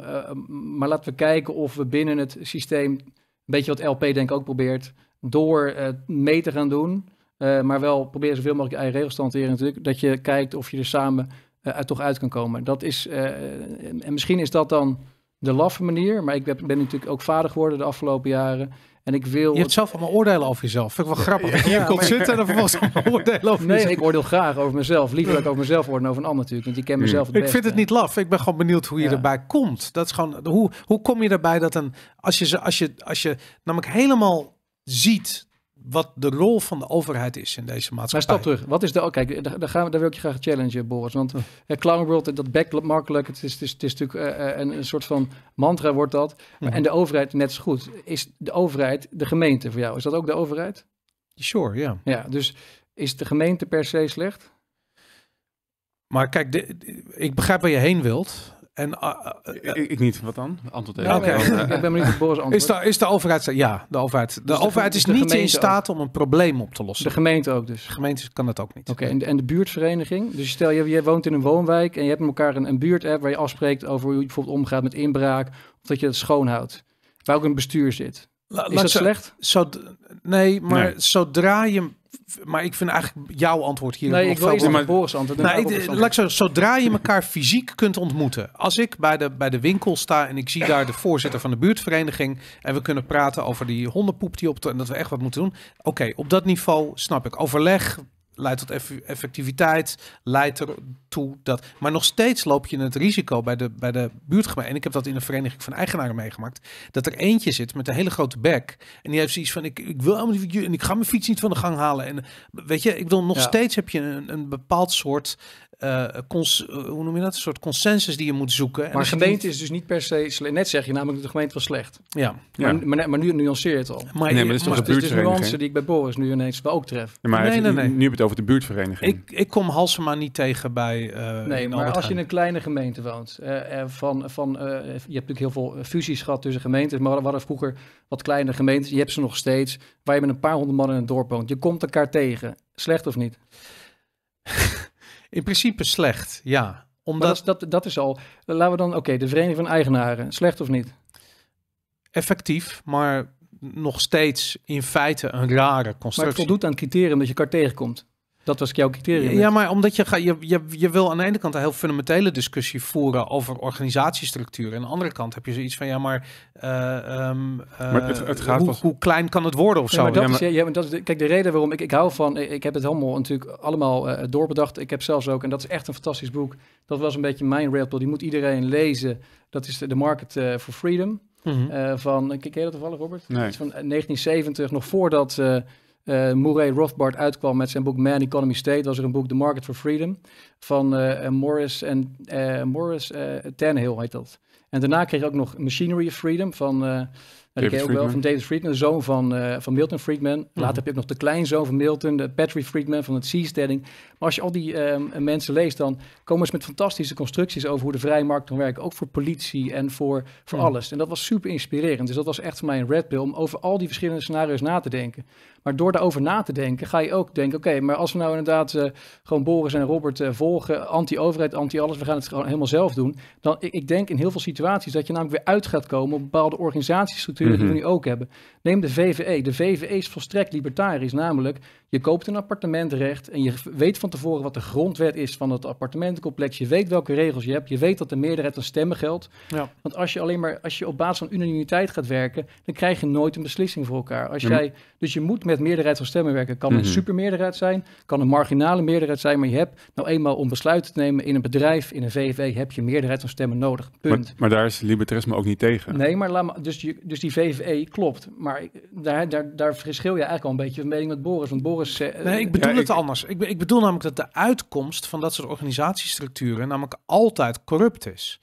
maar laten we kijken of we binnen het systeem, een beetje wat LP denk ik ook probeert, door eh, mee te gaan doen. Eh, maar wel probeer zoveel mogelijk je eigen regels te hanteren natuurlijk. Dat je kijkt of je er samen eh, toch uit kan komen. Dat is, en misschien is dat dan de laffe manier. Maar ik ben, natuurlijk ook vader geworden de afgelopen jaren. En ik wil... Je hebt zelf allemaal oordelen over jezelf. Vind ik wel grappig. Ja, je ja, komt maar... zitten en dan vervolgens oordelen over nee, ik oordeel graag over mezelf. Liever dat over mezelf oordeel over een ander natuurlijk. Want ik ken hmm. mezelf het Ik vind het niet laf. Ik ben gewoon benieuwd hoe je erbij komt. Dat is gewoon... Hoe, hoe kom je erbij dat een... Als je, als je, als je namelijk helemaal ziet wat de rol van de overheid is in deze maatschappij. Maar stap terug. Wat is de... Oh, kijk, daar, gaan we, daar wil ik je graag challengen, Boris. Want uh, Clown World, dat makkelijk. het is, het is, het is natuurlijk eh, eh, een, een, soort van mantra wordt dat. Mhm. En de overheid net zo goed. Is de overheid de gemeente voor jou? Is dat ook de overheid? Sure, ja. Ja, dus is de gemeente per se slecht? Maar kijk, ik begrijp waar je heen wilt. En, ah, ah, eh, eh, ik, niet, wat dan? Antwoord even. ik ben benieuwd niet antwoord. Is de, is de overheid, ja, de overheid. De, dus overheid is niet in staat om een probleem op te lossen. De gemeente ook dus? De gemeente kan dat ook niet. Oké, en, en, de buurtvereniging? Dus stel, je, je woont in een woonwijk en je hebt met elkaar een, een buurt-app waar je afspreekt over hoe je bijvoorbeeld omgaat met inbraak, of dat je het schoonhoudt. Waar ook een bestuur zit. is dat slecht? Zo, nee, maar zodra je maar ik vind eigenlijk jouw antwoord hier... Nee, veel wil eerst maar... Nou, ik, zodra je elkaar fysiek kunt ontmoeten. Als ik bij de, bij de winkel sta en ik zie daar de voorzitter van de buurtvereniging... en we kunnen praten over die hondenpoep die op... en dat we echt wat moeten doen. Oké, op dat niveau snap ik. Overleg, leidt tot effectiviteit, leidt ertoe dat. Maar nog steeds loop je het risico bij de, bij de buurtgemeente. En ik heb dat in de Vereniging van Eigenaren meegemaakt. Dat er eentje zit met een hele grote bek. En die heeft zoiets van: ik, ik wil helemaal niet. En ik ga mijn fiets niet van de gang halen. En weet je, ik wil, nog steeds heb je een, een bepaald soort eh, cons, eh, hoe noem je dat? Een soort consensus die je moet zoeken. Maar gemeente is dus niet per se slecht. Net zeg je namelijk dat de gemeente was slecht. Ja. ja. Maar, maar, nu nuanceert het al. Maar, nee, maar dit is toch de dus buurtvereniging? de nuance die ik bij Boris nu ineens wel ook tref. maar nee, nee, nee, Nu heb je het over de buurtvereniging. Ik, ik kom Halsema niet tegen bij eh, Nee, maar als je in een kleine gemeente woont. van, van, je hebt natuurlijk heel veel fusies gehad tussen gemeentes. Maar wat hadden vroeger wat kleine gemeentes. Je hebt ze nog steeds. Waar je met een paar honderd mannen in een dorp woont. Je komt elkaar tegen. Slecht of niet? In principe slecht, ja. Omdat... Dat is, dat, is al... Laten we dan... Oké, de Vereniging van Eigenaren. Slecht of niet? Effectief, maar nog steeds in feite een rare constructie. Maar het voldoet aan het criterium dat je elkaar tegenkomt. Dat was jouw criterium. Ja, maar omdat je, ga, je, je, je wil aan de ene kant een heel fundamentele discussie voeren over organisatiestructuur. En aan de andere kant heb je zoiets van, ja, maar, eh, ehm, eh, maar het, gaat hoe, hoe, klein kan het worden of zo? kijk, de reden waarom ik, ik hou van, ik heb het helemaal natuurlijk allemaal eh, doorbedacht. Ik heb zelfs ook, en dat is echt een fantastisch boek, dat was een beetje mijn railpool. Die moet iedereen lezen. Dat is de, Market for Freedom. Mhm. van, ken je dat toevallig, Robert? Iets van 1970, nog voordat uh, Murray Rothbard uitkwam met zijn boek Man Economy State, was er een boek The Market for Freedom van eh, eh, Morris, en, Morris Tannehill heet dat. En daarna kreeg je ook nog Machinery of Freedom van, David, ik Friedman. Wel, van David Friedman, de zoon van, van Milton Friedman. Mhm. Later heb je ook nog de kleinzoon van Milton, de Patrick Friedman van het Seasteading. Maar als je al die ehm, mensen leest, dan komen ze met fantastische constructies over hoe de vrije markt kan werken. Ook voor politie en voor, voor mm. alles. En dat was super inspirerend. Dus dat was echt voor mij een red pill om over al die verschillende scenario's na te denken. Maar door daarover na te denken, ga je ook denken: oké, maar als we nou inderdaad eh, gewoon Boris en Robert eh, volgen, anti-overheid, anti-alles, we gaan het gewoon helemaal zelf doen. Dan ik, ik, denk in heel veel situaties dat je namelijk weer uit gaat komen op bepaalde organisatiestructuren die mhm. we nu ook hebben. Neem de VVE. De VVE is volstrekt libertarisch, namelijk je koopt een appartementrecht en je weet van van tevoren wat de grondwet is van het appartementencomplex. Je weet welke regels je hebt. Je weet dat de meerderheid aan stemmen geldt. Want als je alleen maar als je op basis van unanimiteit gaat werken, dan krijg je nooit een beslissing voor elkaar. Als jij, dus je moet met meerderheid van stemmen werken. Kan een mhm. supermeerderheid zijn, kan een marginale meerderheid zijn, maar je hebt nou eenmaal om besluiten te nemen in een bedrijf, in een VVV, heb je meerderheid van stemmen nodig. Punt. Maar, daar is libertarisme ook niet tegen. Nee, maar laat maar, dus, dus die VVE klopt. Maar daar, daar, daar verschil je eigenlijk al een beetje van mening met Boris. Want Boris. Eh, nee, ik bedoel het anders. Ik, ik bedoel namelijk dat de uitkomst van dat soort organisatiestructuren namelijk altijd corrupt is.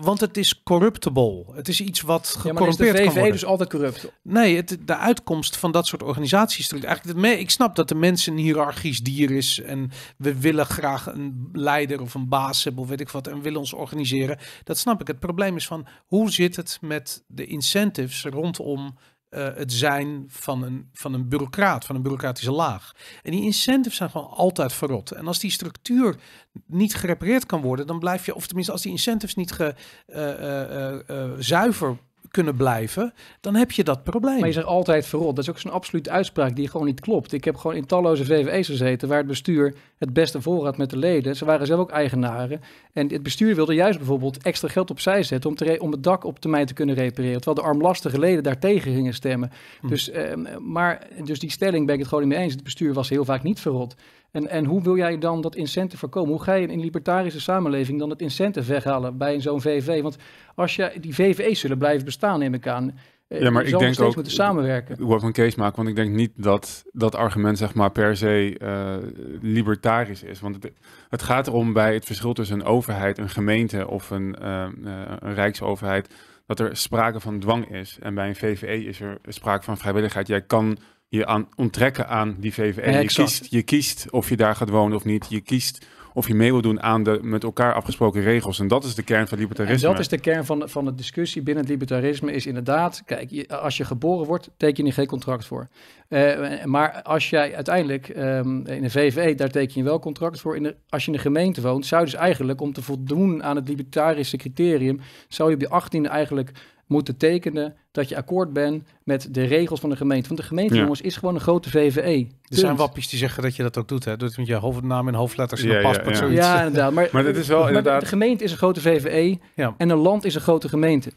Want het is corruptible. Het is iets wat gecorrumpeerd ja, maar is de dus altijd corrupt? Nee, het, de uitkomst van dat soort organisatiestructuren. Eigenlijk, ik snap dat de mens een hiërarchisch dier is. En we willen graag een leider of een baas hebben of weet ik wat. En willen ons organiseren. Dat snap ik. Het probleem is van hoe zit het met de incentives rondom eh, het zijn van een, van een bureaucraat, van een bureaucratische laag. En die incentives zijn gewoon altijd verrot. En als die structuur niet gerepareerd kan worden, dan blijf je, of tenminste als die incentives niet ge, uh, zuiver kunnen blijven, dan heb je dat probleem. Maar je zegt altijd verrot. Dat is ook zo'n absolute uitspraak die gewoon niet klopt. Ik heb gewoon in talloze VVE's gezeten waar het bestuur het beste voor had met de leden. Ze waren zelf ook eigenaren. En het bestuur wilde juist bijvoorbeeld extra geld opzij zetten om, te om het dak op termijn te kunnen repareren. Terwijl de armlastige leden daartegen gingen stemmen. Hm. Dus, ehm, maar, dus die stelling ben ik het gewoon niet mee eens. Het bestuur was heel vaak niet verrot. En, en hoe wil jij dan dat incentive voorkomen? Hoe ga je in een libertarische samenleving dan het incentive weghalen bij zo'n VV? Want als je, die VVE's zullen blijven bestaan, neem ik aan. Eh, ja, maar ik denk ook, moeten samenwerken. Hoe ik een case maken, want ik denk niet dat dat argument zeg maar per se eh, libertarisch is. Want het, het, gaat erom bij het verschil tussen een overheid, een gemeente of een, eh, een rijksoverheid, dat er sprake van dwang is. En bij een VVE is er sprake van vrijwilligheid. Jij kan je aan, onttrekken aan die VVE. Ja, je, kiest, je kiest of je daar gaat wonen of niet. Je kiest of je mee wil doen aan de met elkaar afgesproken regels. En dat is de kern van libertarisme. En dat is de kern van, van de discussie binnen het libertarisme. Is inderdaad, kijk, je, als je geboren wordt, teken je geen contract voor. Eh, maar als jij uiteindelijk ehm, in de VVE, daar teken je wel contract voor. In de, als je in de gemeente woont, zou je dus eigenlijk om te voldoen aan het libertarische criterium, zou je op de 18 eigenlijk moeten tekenen dat je akkoord bent met de regels van de gemeente. Want de gemeente, jongens, is gewoon een grote VVE. Er zijn wappies die zeggen dat je dat ook doet, hè? Doet het met je hoofdnaam in hoofdletters in ja, een paspoort, ja, ja. inderdaad. Maar, maar dit is wel inderdaad... de gemeente is een grote VVE en een land is een grote gemeente.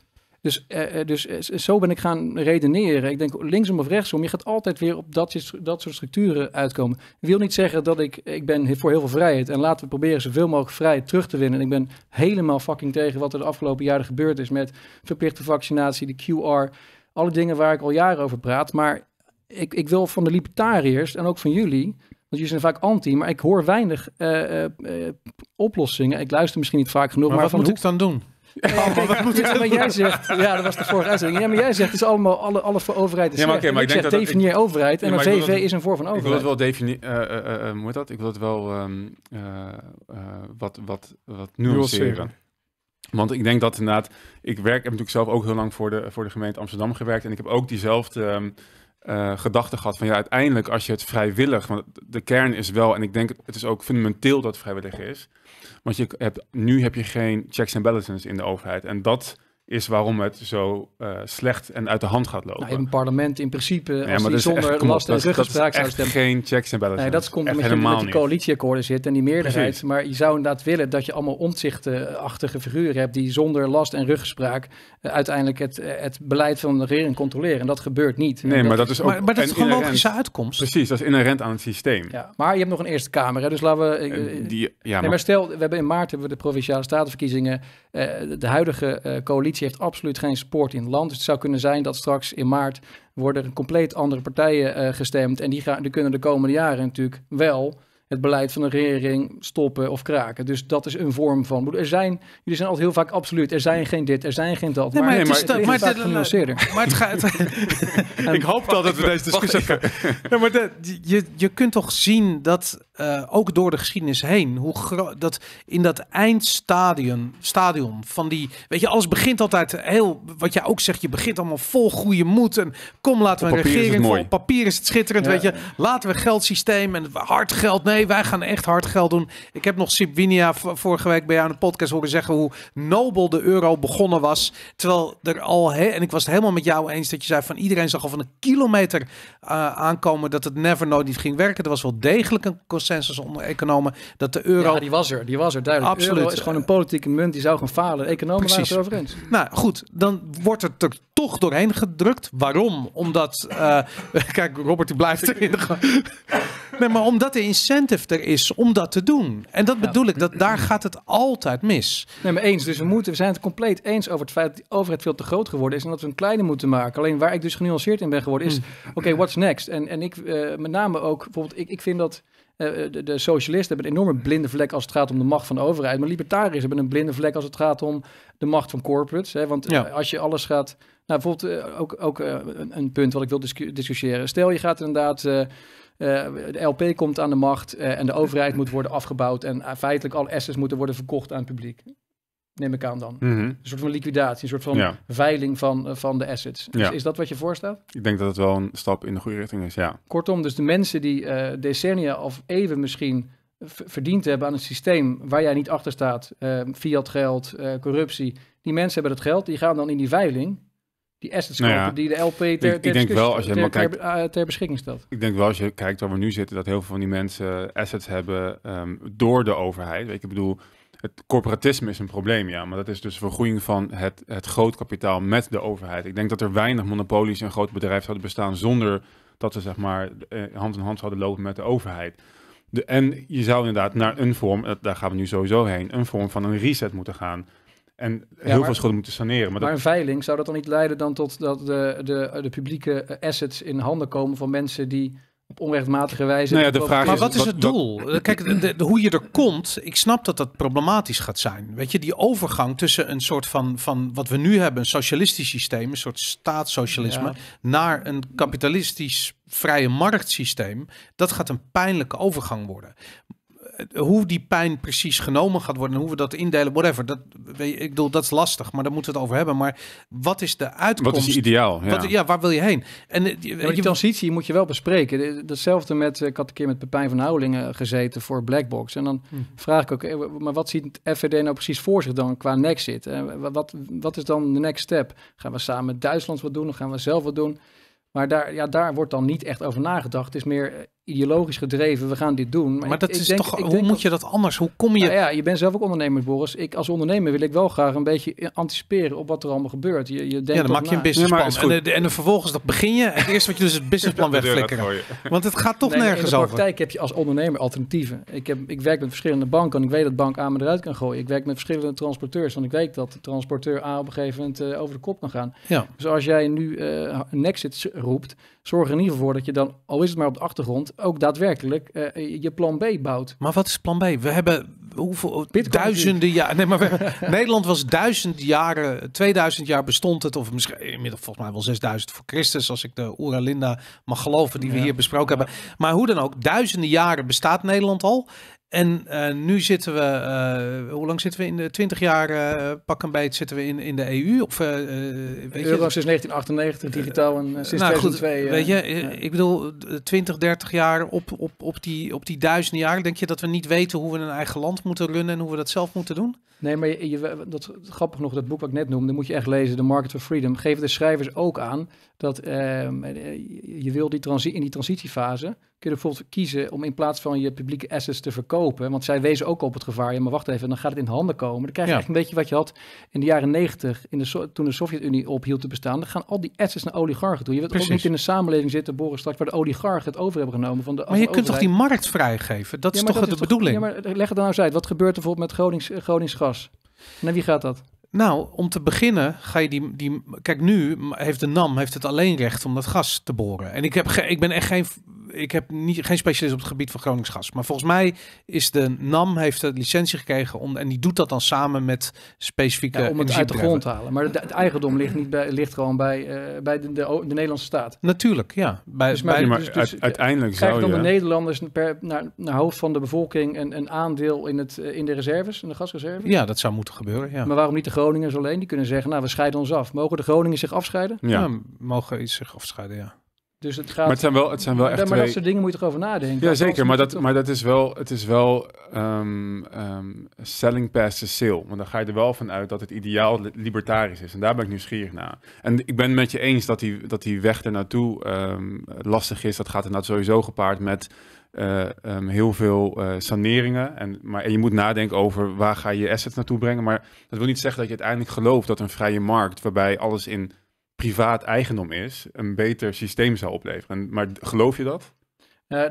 Dus, eh, eh, dus eh, zo ben ik gaan redeneren. Ik denk linksom of rechtsom, je gaat altijd weer op dat, dat soort structuren uitkomen. Ik wil niet zeggen dat ik, ik ben voor heel veel vrijheid en laten we proberen zoveel mogelijk vrijheid terug te winnen. En ik ben helemaal fucking tegen wat er de afgelopen jaren gebeurd is met verplichte vaccinatie, de QR, alle dingen waar ik al jaren over praat. Maar ik, ik wil van de libertariërs en ook van jullie want jullie zijn vaak anti, maar ik hoor weinig oplossingen. Ik luister misschien niet vaak genoeg. Maar, wat moet ik dan doen? Ja, eh, maar jij zegt, ja, dat was de vorige uitzending. Ja, maar jij zegt, het is allemaal, alle, alles voor overheid is ja, maar, okay, maar ik, denk zeg, dat definieer overheid en ja, een VV is een vorm van overheid. Ik wil het wel definiëren, uh, uh, eh, moet eh, dat? Ik wil het wel ehm, wat, wat, wat nuanceren. Want ik denk dat inderdaad, ik werk, heb natuurlijk zelf ook heel lang voor de, voor de gemeente Amsterdam gewerkt en ik heb ook diezelfde... Um, gedachte gehad van ja, uiteindelijk als je het vrijwillig, want de kern is wel, en ik denk het is ook fundamenteel dat vrijwillig is, want je hebt, nu heb je geen checks en balances in de overheid. En dat is waarom het zo eh, slecht en uit de hand gaat lopen. Nou, in een parlement in principe, als die zonder last en ruggespraak zou stemmen. geen checks en balances. Nee, dat komt omdat je met de coalitieakkoorden zit en die meerderheid. Maar je zou inderdaad willen dat je allemaal ontzichtenachtige figuren hebt... die zonder last en ruggespraak eh, uiteindelijk het, eh, het beleid van de regering controleren. En dat gebeurt niet. Nee, maar dat is, ook... Maar, dat is gewoon logische uitkomst. Precies, dat is inherent aan het systeem. Ja, maar je hebt nog een Eerste Kamer, dus laten we... die, ja, nee, maar, maar, stel, we hebben in maart hebben we de Provinciale Statenverkiezingen. de huidige coalitie coalitie heeft absoluut geen support in het land. Dus het zou kunnen zijn dat straks in maart worden er compleet andere partijen eh, gestemd. En die, die kunnen de komende jaren natuurlijk wel het beleid van de regering stoppen of kraken. Dus dat is een vorm van. Er zijn, jullie zijn altijd heel vaak absoluut. Er zijn geen dit, er zijn geen dat. Nee, maar, maar, het, is, maar, het, Maar het gaat. ik hoop dat we deze discussie hebben. maar je, je kunt toch zien dat eh, ook door de geschiedenis heen, hoe dat in dat eindstadium stadium van die. Weet je, alles begint altijd heel. Wat jij ook zegt, je begint allemaal vol goede moed. En kom, laten we een regering. Op papier is het schitterend. Weet je, laten we geldsysteem en hard geld wij gaan echt hard geld doen. Ik heb nog Sip vorige week bij jou aan de podcast horen zeggen hoe nobel de euro begonnen was. Terwijl er al, he, en ik was het helemaal met jou eens dat je zei van iedereen zag al van een kilometer eh, aankomen dat het never nooit niet ging werken. Er was wel degelijk een consensus onder economen dat de euro... Ja, die was er, die was er duidelijk. Absoluut. is gewoon een politieke munt, die zou gaan falen. Economisch. economen Precies. waren eens. Nou goed, dan wordt het er toch doorheen gedrukt. Waarom? Omdat, eh, kijk, Robert die blijft erin. Nee, maar omdat de incentive er is om dat te doen. En dat bedoel ik, dat, daar gaat het altijd mis. Nee, maar eens. Dus we, moeten, we zijn het compleet eens over het feit dat de overheid veel te groot geworden is. En dat we hem kleiner moeten maken. Alleen waar ik dus genuanceerd in ben geworden is, hmm. oké, what's next? En, en ik, eh, met name ook, bijvoorbeeld, ik, ik vind dat... Eh, de, socialisten hebben een enorme blinde vlek als het gaat om de macht van de overheid. Maar libertariërs hebben een blinde vlek als het gaat om de macht van corporates. Hè? Want eh, als je alles gaat. Nou, bijvoorbeeld ook, ook een, een, punt wat ik wil discussiëren. Stel je gaat inderdaad eh, de LP komt aan de macht eh, en de overheid moet worden afgebouwd. En eh, feitelijk alle assets moeten worden verkocht aan het publiek. Neem ik aan dan. Mhm. Een soort van liquidatie, een soort van veiling van, van de assets. Dus is dat wat je voorstelt? Ik denk dat het wel een stap in de goede richting is, ja. Kortom, dus de mensen die decennia of even misschien verdiend hebben aan een systeem waar jij niet achter staat, uh, fiat geld, corruptie. Die mensen hebben dat geld, die gaan dan in die veiling die assets nou kopen die de LP ter, ter, ik denk wel, als je kijkt, eh, ter, beschikking stelt. Ik denk wel als je kijkt waar we nu zitten, dat heel veel van die mensen assets hebben ehm, door de overheid. ik bedoel, het corporatisme is een probleem, ja, maar dat is dus vergroeiing van het, het kapitaal met de overheid. Ik denk dat er weinig monopolies en grote bedrijven zouden bestaan zonder dat ze zeg maar eh, hand in hand zouden lopen met de overheid. De, en je zou inderdaad naar een vorm, eh, daar gaan we nu sowieso heen, een vorm van een reset moeten gaan. En heel maar, veel schulden moeten saneren. Maar, een veiling, zou dat dan niet leiden dan tot dat de, de, de publieke eh, assets in handen komen van mensen die op onrechtmatige wijze. Nou de vraag maar wat is, wat, is het doel? Eh, kijk, de, hoe je er komt, ik snap dat dat problematisch gaat zijn. Weet je, die overgang tussen een soort van, van wat we nu hebben, een socialistisch systeem, een soort staatssocialisme, naar een kapitalistisch vrije marktsysteem, dat gaat een pijnlijke overgang worden hoe die pijn precies genomen gaat worden en hoe we dat indelen, whatever. Dat, ik bedoel, dat is lastig, maar daar moeten we het over hebben. Maar wat is de uitkomst? Wat is ideaal? Ja. Wat, ja, waar wil je heen? En eh, die transitie moet je wel bespreken. Datzelfde met, eh, ik had een keer met Pepijn van Houwelingen eh, gezeten voor Blackbox. En dan hmm. vraag ik ook, maar wat ziet FVD nou precies voor zich dan qua next Wat, wat is dan de next step? Gaan we samen met Duitsland wat doen? Of gaan we zelf wat doen? Maar daar, ja, daar wordt dan niet echt over nagedacht. Het is meer ideologisch gedreven, we gaan dit doen. Maar, dat is toch, hoe moet je dat anders? Hoe kom je... Nou ja, je bent zelf ook ondernemer, Boris. Ik als ondernemer wil ik wel graag een beetje anticiperen op wat er allemaal gebeurt. Je, je denkt ja, dan maak je een businessplan. en, eh, en, vervolgens dat begin je. Het eerste wat je dus het businessplan wegflikkeren. Want het gaat toch nergens over. In de praktijk heb je als ondernemer alternatieven. Ik, heb, ik werk met verschillende banken en ik weet dat bank aan me eruit kan gooien. Ik werk met verschillende transporteurs, want ik weet dat de transporteur A op een gegeven moment eh, over de kop kan gaan. Ja. Dus als jij nu uh, eh, een exit roept, zorg er in ieder geval voor dat je dan, al is het maar op de achtergrond, ook daadwerkelijk eh, je plan B bouwt. Maar wat is plan B? We hebben hoeveel, duizenden jaren. Nee, maar Nederland was duizend jaren, 2000 jaar bestond het, of misschien inmiddels volgens mij wel 6000 voor Christus, als ik de oeralinda mag geloven die we hier besproken hebben. Maar hoe dan ook, duizenden jaren bestaat Nederland al. En eh, nu zitten we, eh, hoe lang zitten we in de 20 jaar uh, pak een bijt zitten we in, in de EU? Of, weet Euro je, sinds 1998, digitaal en sinds nou, 2002. Goed, weet je, ik bedoel 20, 30 jaar op, op, op, die, op die duizenden jaren. Denk je dat we niet weten hoe we een eigen land moeten runnen en hoe we dat zelf moeten doen? Nee, maar je, dat, grappig nog, dat boek wat ik net noemde, moet je echt lezen, The Market for Freedom, geven de schrijvers ook aan dat ehm, je wil die in die transitiefase kun je bijvoorbeeld kiezen om in plaats van je publieke assets te verkopen, want zij wezen ook op het gevaar, ja maar wacht even, dan gaat het in handen komen. Dan krijg je echt een beetje wat je had in de jaren negentig, de, toen de Sovjet-Unie ophield te bestaan. Dan gaan al die assets naar oligarchen toe. Je wilt ook niet in een samenleving zitten, Boris, straks waar de oligarchen het over hebben genomen. Van de, maar je kunt toch die markt vrijgeven? Dat is toch de bedoeling? ja, maar leg het dan nou uit. Wat gebeurt er bijvoorbeeld met Gronings, Gronings gas? Naar wie gaat dat? Nou, om te beginnen ga je die, die. Kijk, nu heeft de NAM heeft het alleen recht om dat gas te boren. En ik, heb ik ben echt geen ik heb niet, geen specialist op het gebied van Groningsgas. Maar volgens mij is de NAM heeft de licentie gekregen om, en die doet dat dan samen met specifieke. om het uit de grond te halen. Maar het eigendom ligt, niet bij, ligt gewoon bij, eh, bij de, de, Nederlandse staat. Natuurlijk, ja. Bij, dus, dus-, dus- uiteindelijk zou je... de Nederlanders per, naar, naar hoofd van de bevolking een, een aandeel in, het, eh, in de reserves, in de gasreserves? Ja, dat zou moeten gebeuren, ja. Maar waarom niet de Groningers alleen? Die kunnen zeggen, nou, we scheiden ons af. Mogen de Groningen zich afscheiden? Ja, ja mogen iets zich afscheiden, ja. Dus het gaat. Maar het zijn wel, het zijn wel echt. Maar, twee... dat soort dingen moet je erover nadenken. Ja, zeker. Maar dat, maar dat is wel, het is wel ehm, ehm, selling past the sale. Want dan ga je er wel van uit dat het ideaal libertarisch is. En daar ben ik nieuwsgierig naar. En ik ben met je eens dat die, dat die weg ernaartoe um, ehm, lastig is. Dat gaat nou sowieso gepaard met. Eh, heel veel eh, saneringen. En, maar, en je moet nadenken over waar ga je assets naartoe brengen. Maar dat wil niet zeggen dat je uiteindelijk gelooft dat een vrije markt, waarbij alles in privaat eigendom is, een beter systeem zou opleveren. Maar geloof je dat? Uh,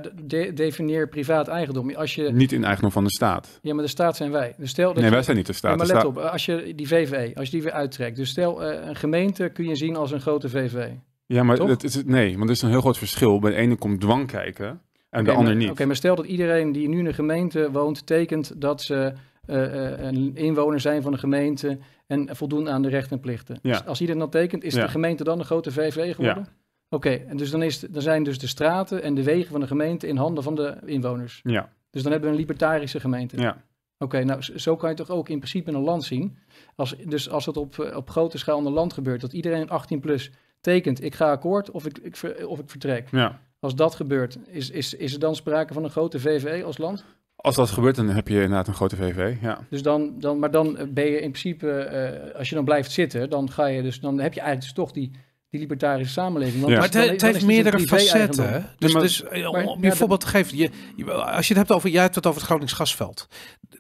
definieer privaat eigendom. Als je... Niet in eigendom van de staat. Ja, maar de staat zijn wij. Dus stel dat nee, wij zijn niet de staat. maar let op, als je die VVE, als je die weer uittrekt. Dus stel, eh, een gemeente kun je zien als een grote VVE. Ja, maar dat is, nee, want er is een heel groot verschil. Bij de ene komt dwang kijken en de ander niet. Oké, maar stel dat iedereen die nu in een gemeente woont, tekent dat ze eh, eh, een inwoner zijn van de gemeente en voldoen aan de rechten en plichten. als iedereen dat nou tekent, is de gemeente dan een grote VVE geworden? Oké, en dus dan, is, dan zijn dus de straten en de wegen van de gemeente in handen van de inwoners. Ja. Dus dan hebben we een libertarische gemeente. Ja. Oké, nou zo kan je toch ook in principe een land zien. Als, dus als het op, eh, op grote schaal in een land gebeurt, dat iedereen 18 plus tekent, ik ga akkoord of ik, ik, of ik vertrek. Ja. Als dat gebeurt, is, is, is er dan sprake van een grote VVE als land? Als dat gebeurt, dan heb je inderdaad een grote VV. Ja. Dus dan, dan, maar dan eh, ben je in principe, eh, als je dan blijft zitten, dan, ga je dus, dan heb je eigenlijk dus toch die libertarische samenleving. Want Maar het, heeft meerdere facetten. Dus, ja, dus, eh, maar, om je voorbeeld te geven, je, je, als je het hebt over, jij hebt het over het Gronings gasveld.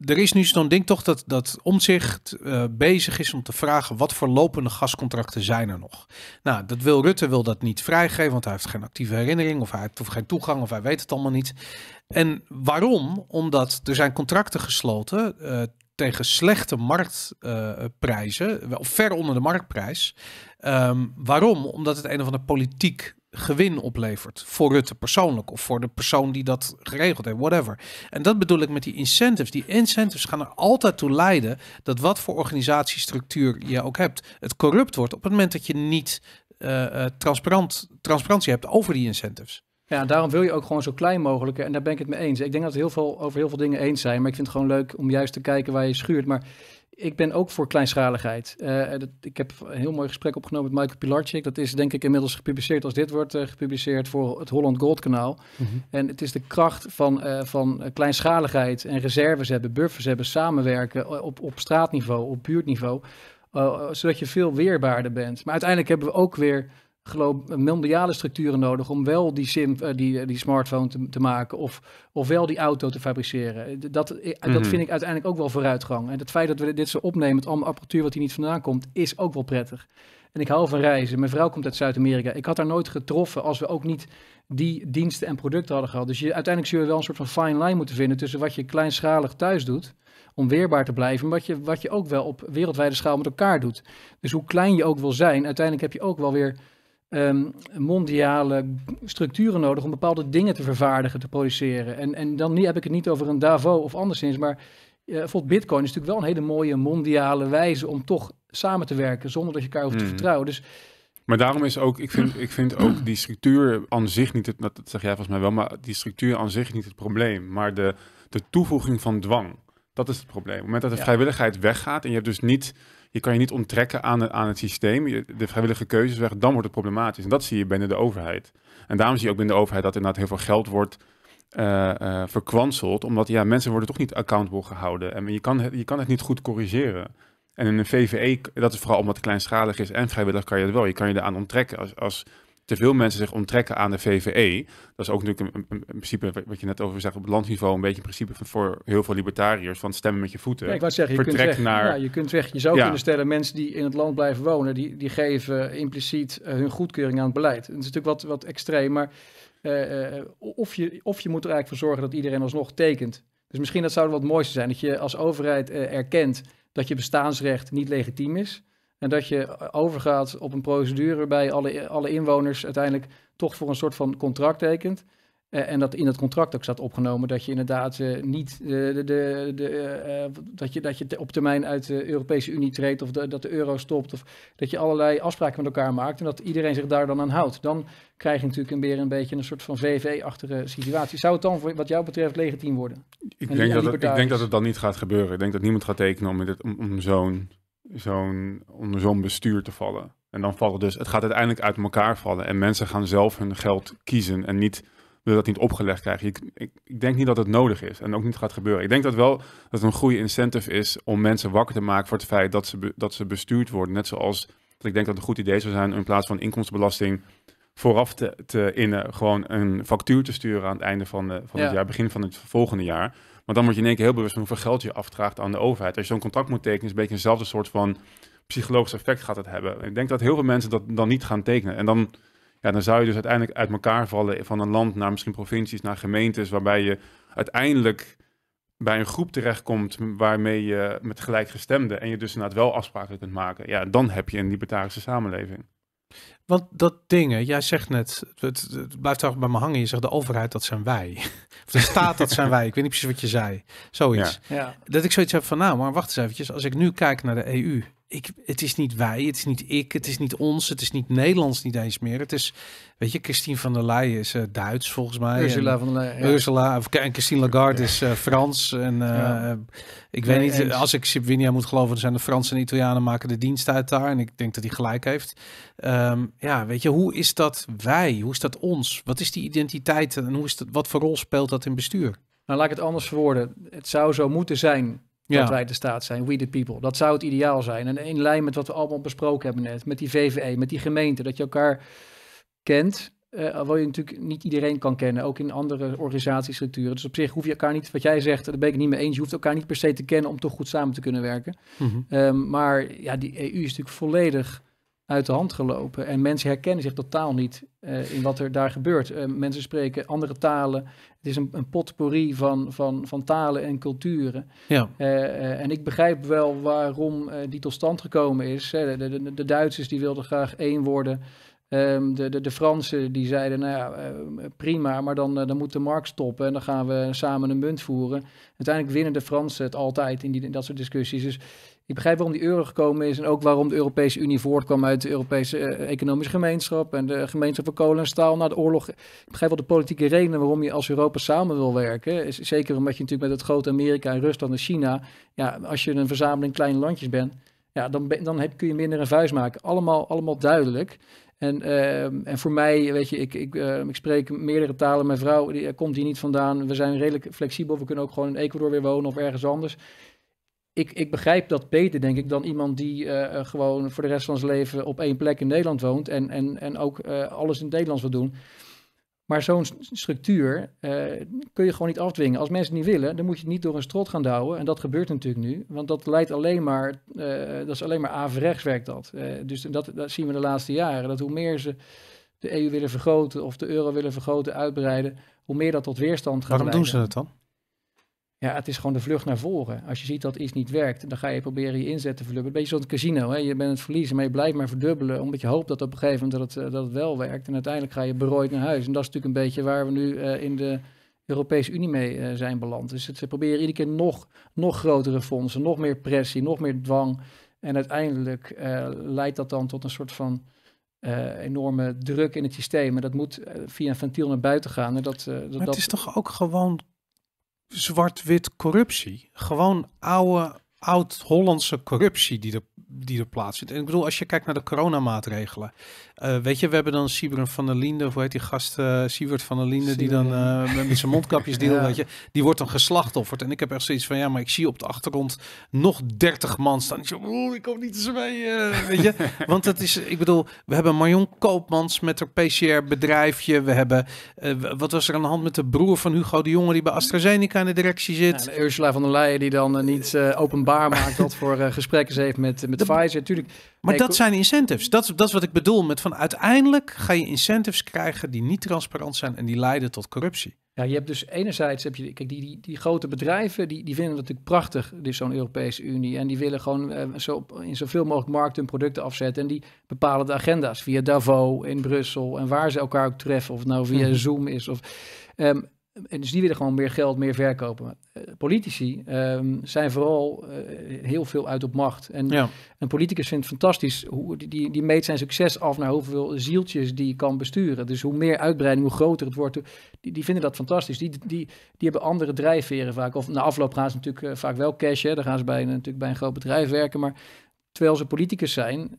Er is nu zo'n ding toch dat, dat omzicht uh, eh, bezig is om te vragen wat voor lopende gascontracten zijn er nog. Nou, dat wil Rutte wil dat niet vrijgeven, want hij heeft geen actieve herinnering of hij heeft of geen toegang of hij weet het allemaal niet. En waarom? Omdat er zijn contracten gesloten eh, tegen slechte marktprijzen, wel ver onder de marktprijs. Ehm, waarom? Omdat het een of andere politiek gewin oplevert. Voor Rutte persoonlijk of voor de persoon die dat geregeld heeft, whatever. En dat bedoel ik met die incentives. Die incentives gaan er altijd toe leiden dat wat voor organisatiestructuur je ook hebt, het corrupt wordt op het moment dat je niet eh, eh, transparant, transparantie hebt over die incentives. Ja, daarom wil je ook gewoon zo klein mogelijk. En daar ben ik het mee eens. Ik denk dat we heel veel over heel veel dingen eens zijn. Maar ik vind het gewoon leuk om juist te kijken waar je schuurt. Maar ik ben ook voor kleinschaligheid. Eh, eh, dat, ik heb een heel mooi gesprek opgenomen met Michael Pilarczyk. Dat is denk ik inmiddels gepubliceerd als dit wordt eh, gepubliceerd voor het Holland Gold kanaal. Mhm. En het is de kracht van, van kleinschaligheid en reserves hebben, buffers hebben, samenwerken op, op straatniveau, op buurtniveau. zodat je veel weerbaarder bent. Maar uiteindelijk hebben we ook weer mondiale structuren nodig om wel die, sim, eh, die, eh, die smartphone te, maken of, of wel die auto te fabriceren. Eh, dat, dat mhm. vind ik uiteindelijk ook wel vooruitgang. En het feit dat we dit zo opnemen met allemaal apparatuur wat hier niet vandaan komt, is ook wel prettig. En ik hou van reizen. Mijn vrouw komt uit Zuid-Amerika. Ik had haar nooit getroffen als we ook niet die diensten en producten hadden gehad. Dus je, uiteindelijk zul je wel een soort van fine line moeten vinden tussen wat je kleinschalig thuis doet om weerbaar te blijven, en wat je, wat je ook wel op wereldwijde schaal met elkaar doet. Dus hoe klein je ook wil zijn, uiteindelijk heb je ook wel weer Ehm, mondiale structuren nodig om bepaalde dingen te vervaardigen, te produceren. En, en dan heb ik het niet over een DAVO of anderszins, maar uh, bijvoorbeeld Bitcoin is natuurlijk wel een hele mooie mondiale wijze om toch samen te werken zonder dat je elkaar hoeft te hmm. vertrouwen. Dus maar daarom is ook, ik vind, ik vind ook die structuur aan zich niet het, dat zeg jij volgens mij wel, maar die structuur aan zich niet het probleem. Maar de, de toevoeging van dwang, dat is het probleem. Op het moment dat de vrijwilligheid weggaat en je hebt dus niet je kan je niet onttrekken aan, aan het systeem. De vrijwillige keuzes weg, dan wordt het problematisch. En dat zie je binnen de overheid. En daarom zie je ook binnen de overheid dat inderdaad heel veel geld wordt eh, eh, verkwanseld. Omdat ja, mensen worden toch niet accountable gehouden. En je kan, het, je kan het niet goed corrigeren. En in een VVE, dat is vooral omdat het kleinschalig is en vrijwillig kan je het wel. Je kan je eraan onttrekken. Als, als te veel mensen zich onttrekken aan de VVE. Dat is ook natuurlijk een, principe wat je net over zegt op het landniveau, een beetje een principe voor heel veel libertariërs van stemmen met je voeten. ik wat zeg, je Vertrek kunt zeggen. naar... je kunt zeggen Je zou kunnen stellen, mensen die in het land blijven wonen, die, die geven impliciet eh, hun goedkeuring aan het beleid. Dat is natuurlijk wat, wat extreem, maar eh, eh, of, je, of je moet er eigenlijk voor zorgen dat iedereen alsnog tekent. Dus misschien dat zou wat mooiste zijn, dat je als overheid erkent dat je bestaansrecht niet legitiem is. En dat je overgaat op een procedure waarbij alle, alle inwoners uiteindelijk toch voor een soort van contract tekent. Eh, en dat in dat contract ook staat opgenomen dat je inderdaad eh, niet eh, de, de, de, dat je, dat je op termijn uit de Europese Unie treedt of de, dat de euro stopt of dat je allerlei afspraken met elkaar maakt en dat iedereen zich daar dan aan houdt. Dan krijg je natuurlijk weer een beetje een soort van VV-achtige situatie. Zou het dan voor, wat jou betreft legitiem worden? Ik denk, dat het, ik denk dat het dan niet gaat gebeuren. Ik denk dat niemand gaat tekenen om, om, om zo'n zo'n, onder zo'n bestuur te vallen. En dan vallen dus, het gaat uiteindelijk uit elkaar vallen. En mensen gaan zelf hun geld kiezen en niet, willen dat niet opgelegd krijgen. Ik, ik, ik, denk niet dat het nodig is en ook niet gaat gebeuren. Ik denk dat wel dat het een goede incentive is om mensen wakker te maken voor het feit dat ze, dat ze bestuurd worden. Net zoals dat ik denk dat het een goed idee zou zijn in plaats van inkomstenbelasting vooraf te, te innen, gewoon een factuur te sturen aan het einde van, de, van het jaar, begin van het volgende jaar want dan moet je in één keer heel bewust hoeveel geld je afdraagt aan de overheid. Als je zo'n contract moet tekenen, is een beetje eenzelfde soort van psychologisch effect gaat het hebben. Ik denk dat heel veel mensen dat dan niet gaan tekenen. En dan, ja, dan zou je dus uiteindelijk uit elkaar vallen van een land naar misschien provincies, naar gemeentes, waarbij je uiteindelijk bij een groep terechtkomt waarmee je met gelijkgestemden en je dus inderdaad wel afspraken kunt maken. Ja, dan heb je een libertarische samenleving. Want dat dingen, jij zegt net, het, blijft toch bij me hangen. Je zegt de overheid, dat zijn wij. Of de staat, dat zijn wij. Ik weet niet precies wat je zei. Zoiets. Ja. Dat ik zoiets heb van, nou, maar wacht eens eventjes. Als ik nu kijk naar de EU ik, het is niet wij, het is niet ik, het is niet ons, het is niet Nederlands niet eens meer. Het is, weet je, Christine van der Leyen is eh, Duits volgens mij. Ursula en, van der Leyen. Ursula, of, en Christine Lagarde is eh, Frans. En eh, ik weet niet, als ik Sibwinia moet geloven, dan zijn de Fransen en Italianen maken de dienst uit daar. En ik denk dat hij gelijk heeft. Ehm, ja, weet je, hoe is dat wij? Hoe is dat ons? Wat is die identiteit en hoe is dat, wat voor rol speelt dat in bestuur? Nou, laat ik het anders verwoorden. Het zou zo moeten zijn dat wij de staat zijn, we the people. Dat zou het ideaal zijn. En in lijn met wat we allemaal besproken hebben net, met die VVE, met die gemeente, dat je elkaar kent. Uh, alhoewel je natuurlijk niet iedereen kan kennen, ook in andere organisatiestructuren. Dus op zich hoef je elkaar niet, wat jij zegt, daar ben ik niet mee eens, je hoeft elkaar niet per se te kennen om toch goed samen te kunnen werken. Mhm. Ehm, maar ja, die EU is natuurlijk volledig uit de hand gelopen. En mensen herkennen zich totaal niet eh, in wat er daar gebeurt. Uh, mensen spreken andere talen. Het is een, een potpourri van, van, van talen en culturen. Ja. Eh, en ik begrijp wel waarom die tot stand gekomen is. De, de, de Duitsers die wilden graag één worden. Ehm, de, de, de Fransen die zeiden, nou ja, prima, maar dan, dan moet de markt stoppen en dan gaan we samen een munt voeren. Uiteindelijk winnen de Fransen het altijd in, die, in dat soort discussies. Dus ik begrijp waarom die euro gekomen is en ook waarom de Europese Unie voortkwam uit de Europese eh, Economische Gemeenschap en de Gemeenschap van Kolen en Staal na de oorlog. Ik begrijp wel de politieke redenen waarom je als Europa samen wil werken. Zeker omdat je natuurlijk met het grote Amerika en Rusland en China, ja, als je een verzameling kleine landjes bent, ja, dan, dan heb, kun je minder een vuist maken. Allemaal, allemaal duidelijk. En, ehm, en voor mij, weet je, ik, ik, ehm, ik spreek meerdere talen. Mijn vrouw die, eh, komt hier niet vandaan. We zijn redelijk flexibel. We kunnen ook gewoon in Ecuador weer wonen of ergens anders ik, ik begrijp dat beter, denk ik, dan iemand die eh, eh, gewoon voor de rest van zijn leven op één plek in Nederland woont en, en, en ook eh, alles in het Nederlands wil doen. Maar zo'n structuur kun je gewoon niet afdwingen. Als mensen het niet willen, dan moet je het niet door een strot gaan douwen. En dat gebeurt natuurlijk nu, want dat leidt alleen maar, dat is alleen maar averechts werkt dat. dus dat, zien we de laatste jaren, dat hoe meer ze de EU willen vergroten of de euro willen vergroten, uitbreiden, hoe meer dat tot weerstand gaat Waarom doen ze dat dan? Ja, het is gewoon de vlucht naar voren. Als je ziet dat iets niet werkt, dan ga je proberen je inzet te verdubbelen. Een beetje zo'n casino. Hè? Je bent het verliezen, maar je blijft maar verdubbelen. Omdat je hoopt dat op een gegeven moment dat het, eh, dat wel werkt. En uiteindelijk ga je berooid naar huis. En dat is natuurlijk een beetje waar we nu eh, in de Europese Unie mee eh, zijn beland. Dus ze proberen iedere keer nog, nog grotere fondsen, nog meer pressie, nog meer dwang. En uiteindelijk leidt dat dan tot een soort van enorme druk in het systeem. En dat moet via een ventiel naar buiten gaan. En dat, dat, het is toch ook gewoon zwart-wit corruptie. Gewoon oude, oud-Hollandse corruptie die er, die er plaatsvindt. En ik bedoel, als je kijkt naar de coronamaatregelen. Eh, weet je, we hebben dan Siebren van der Linde, hoe heet die gast? Uh, Siebert van der Linde, die dan eh, met zijn mondkapjes deelt. weet je. Die wordt dan geslachtofferd. En ik heb echt zoiets van, ja, maar ik zie op de achtergrond nog dertig man staan. Ik, zo, ik kom niet eens mee, weet je. Want het is, ik bedoel, we hebben Marion Koopmans met haar PCR-bedrijfje. We hebben, wat was er aan de hand met de broer van Hugo de Jonge, die bij AstraZeneca in de directie zit? Ursula van der Leyen, die dan niet openbaar maakt wat voor gesprekken ze heeft met, met de, Pfizer. Natuurlijk, maar dat zijn incentives. Dat, dat is wat ik bedoel met van uiteindelijk ga je incentives krijgen die niet transparant zijn en die leiden tot corruptie. Ja, je hebt dus enerzijds, heb je, kijk, die, die, die grote bedrijven, die, die vinden het natuurlijk prachtig, dus zo'n Europese Unie. En die willen gewoon eh, zo, in zoveel mogelijk markten hun producten afzetten. En die bepalen de agenda's via Davos in Brussel en waar ze elkaar ook treffen. Of nou via mhm. Zoom is. Of, ehm, en dus die willen gewoon meer geld, meer verkopen. Eh, politici ehm, zijn vooral eh, heel veel uit op macht. En een politicus vindt fantastisch, hoe, die, die meet zijn succes af naar hoeveel zieltjes die kan besturen. Dus hoe meer uitbreiding, hoe groter het wordt. Die, die vinden dat fantastisch. Die, die, die hebben andere drijfveren vaak. Of na nou, afloop gaan ze natuurlijk eh, vaak wel cashen. Dan gaan ze bij een, natuurlijk bij een groot bedrijf werken. Maar terwijl ze politicus zijn,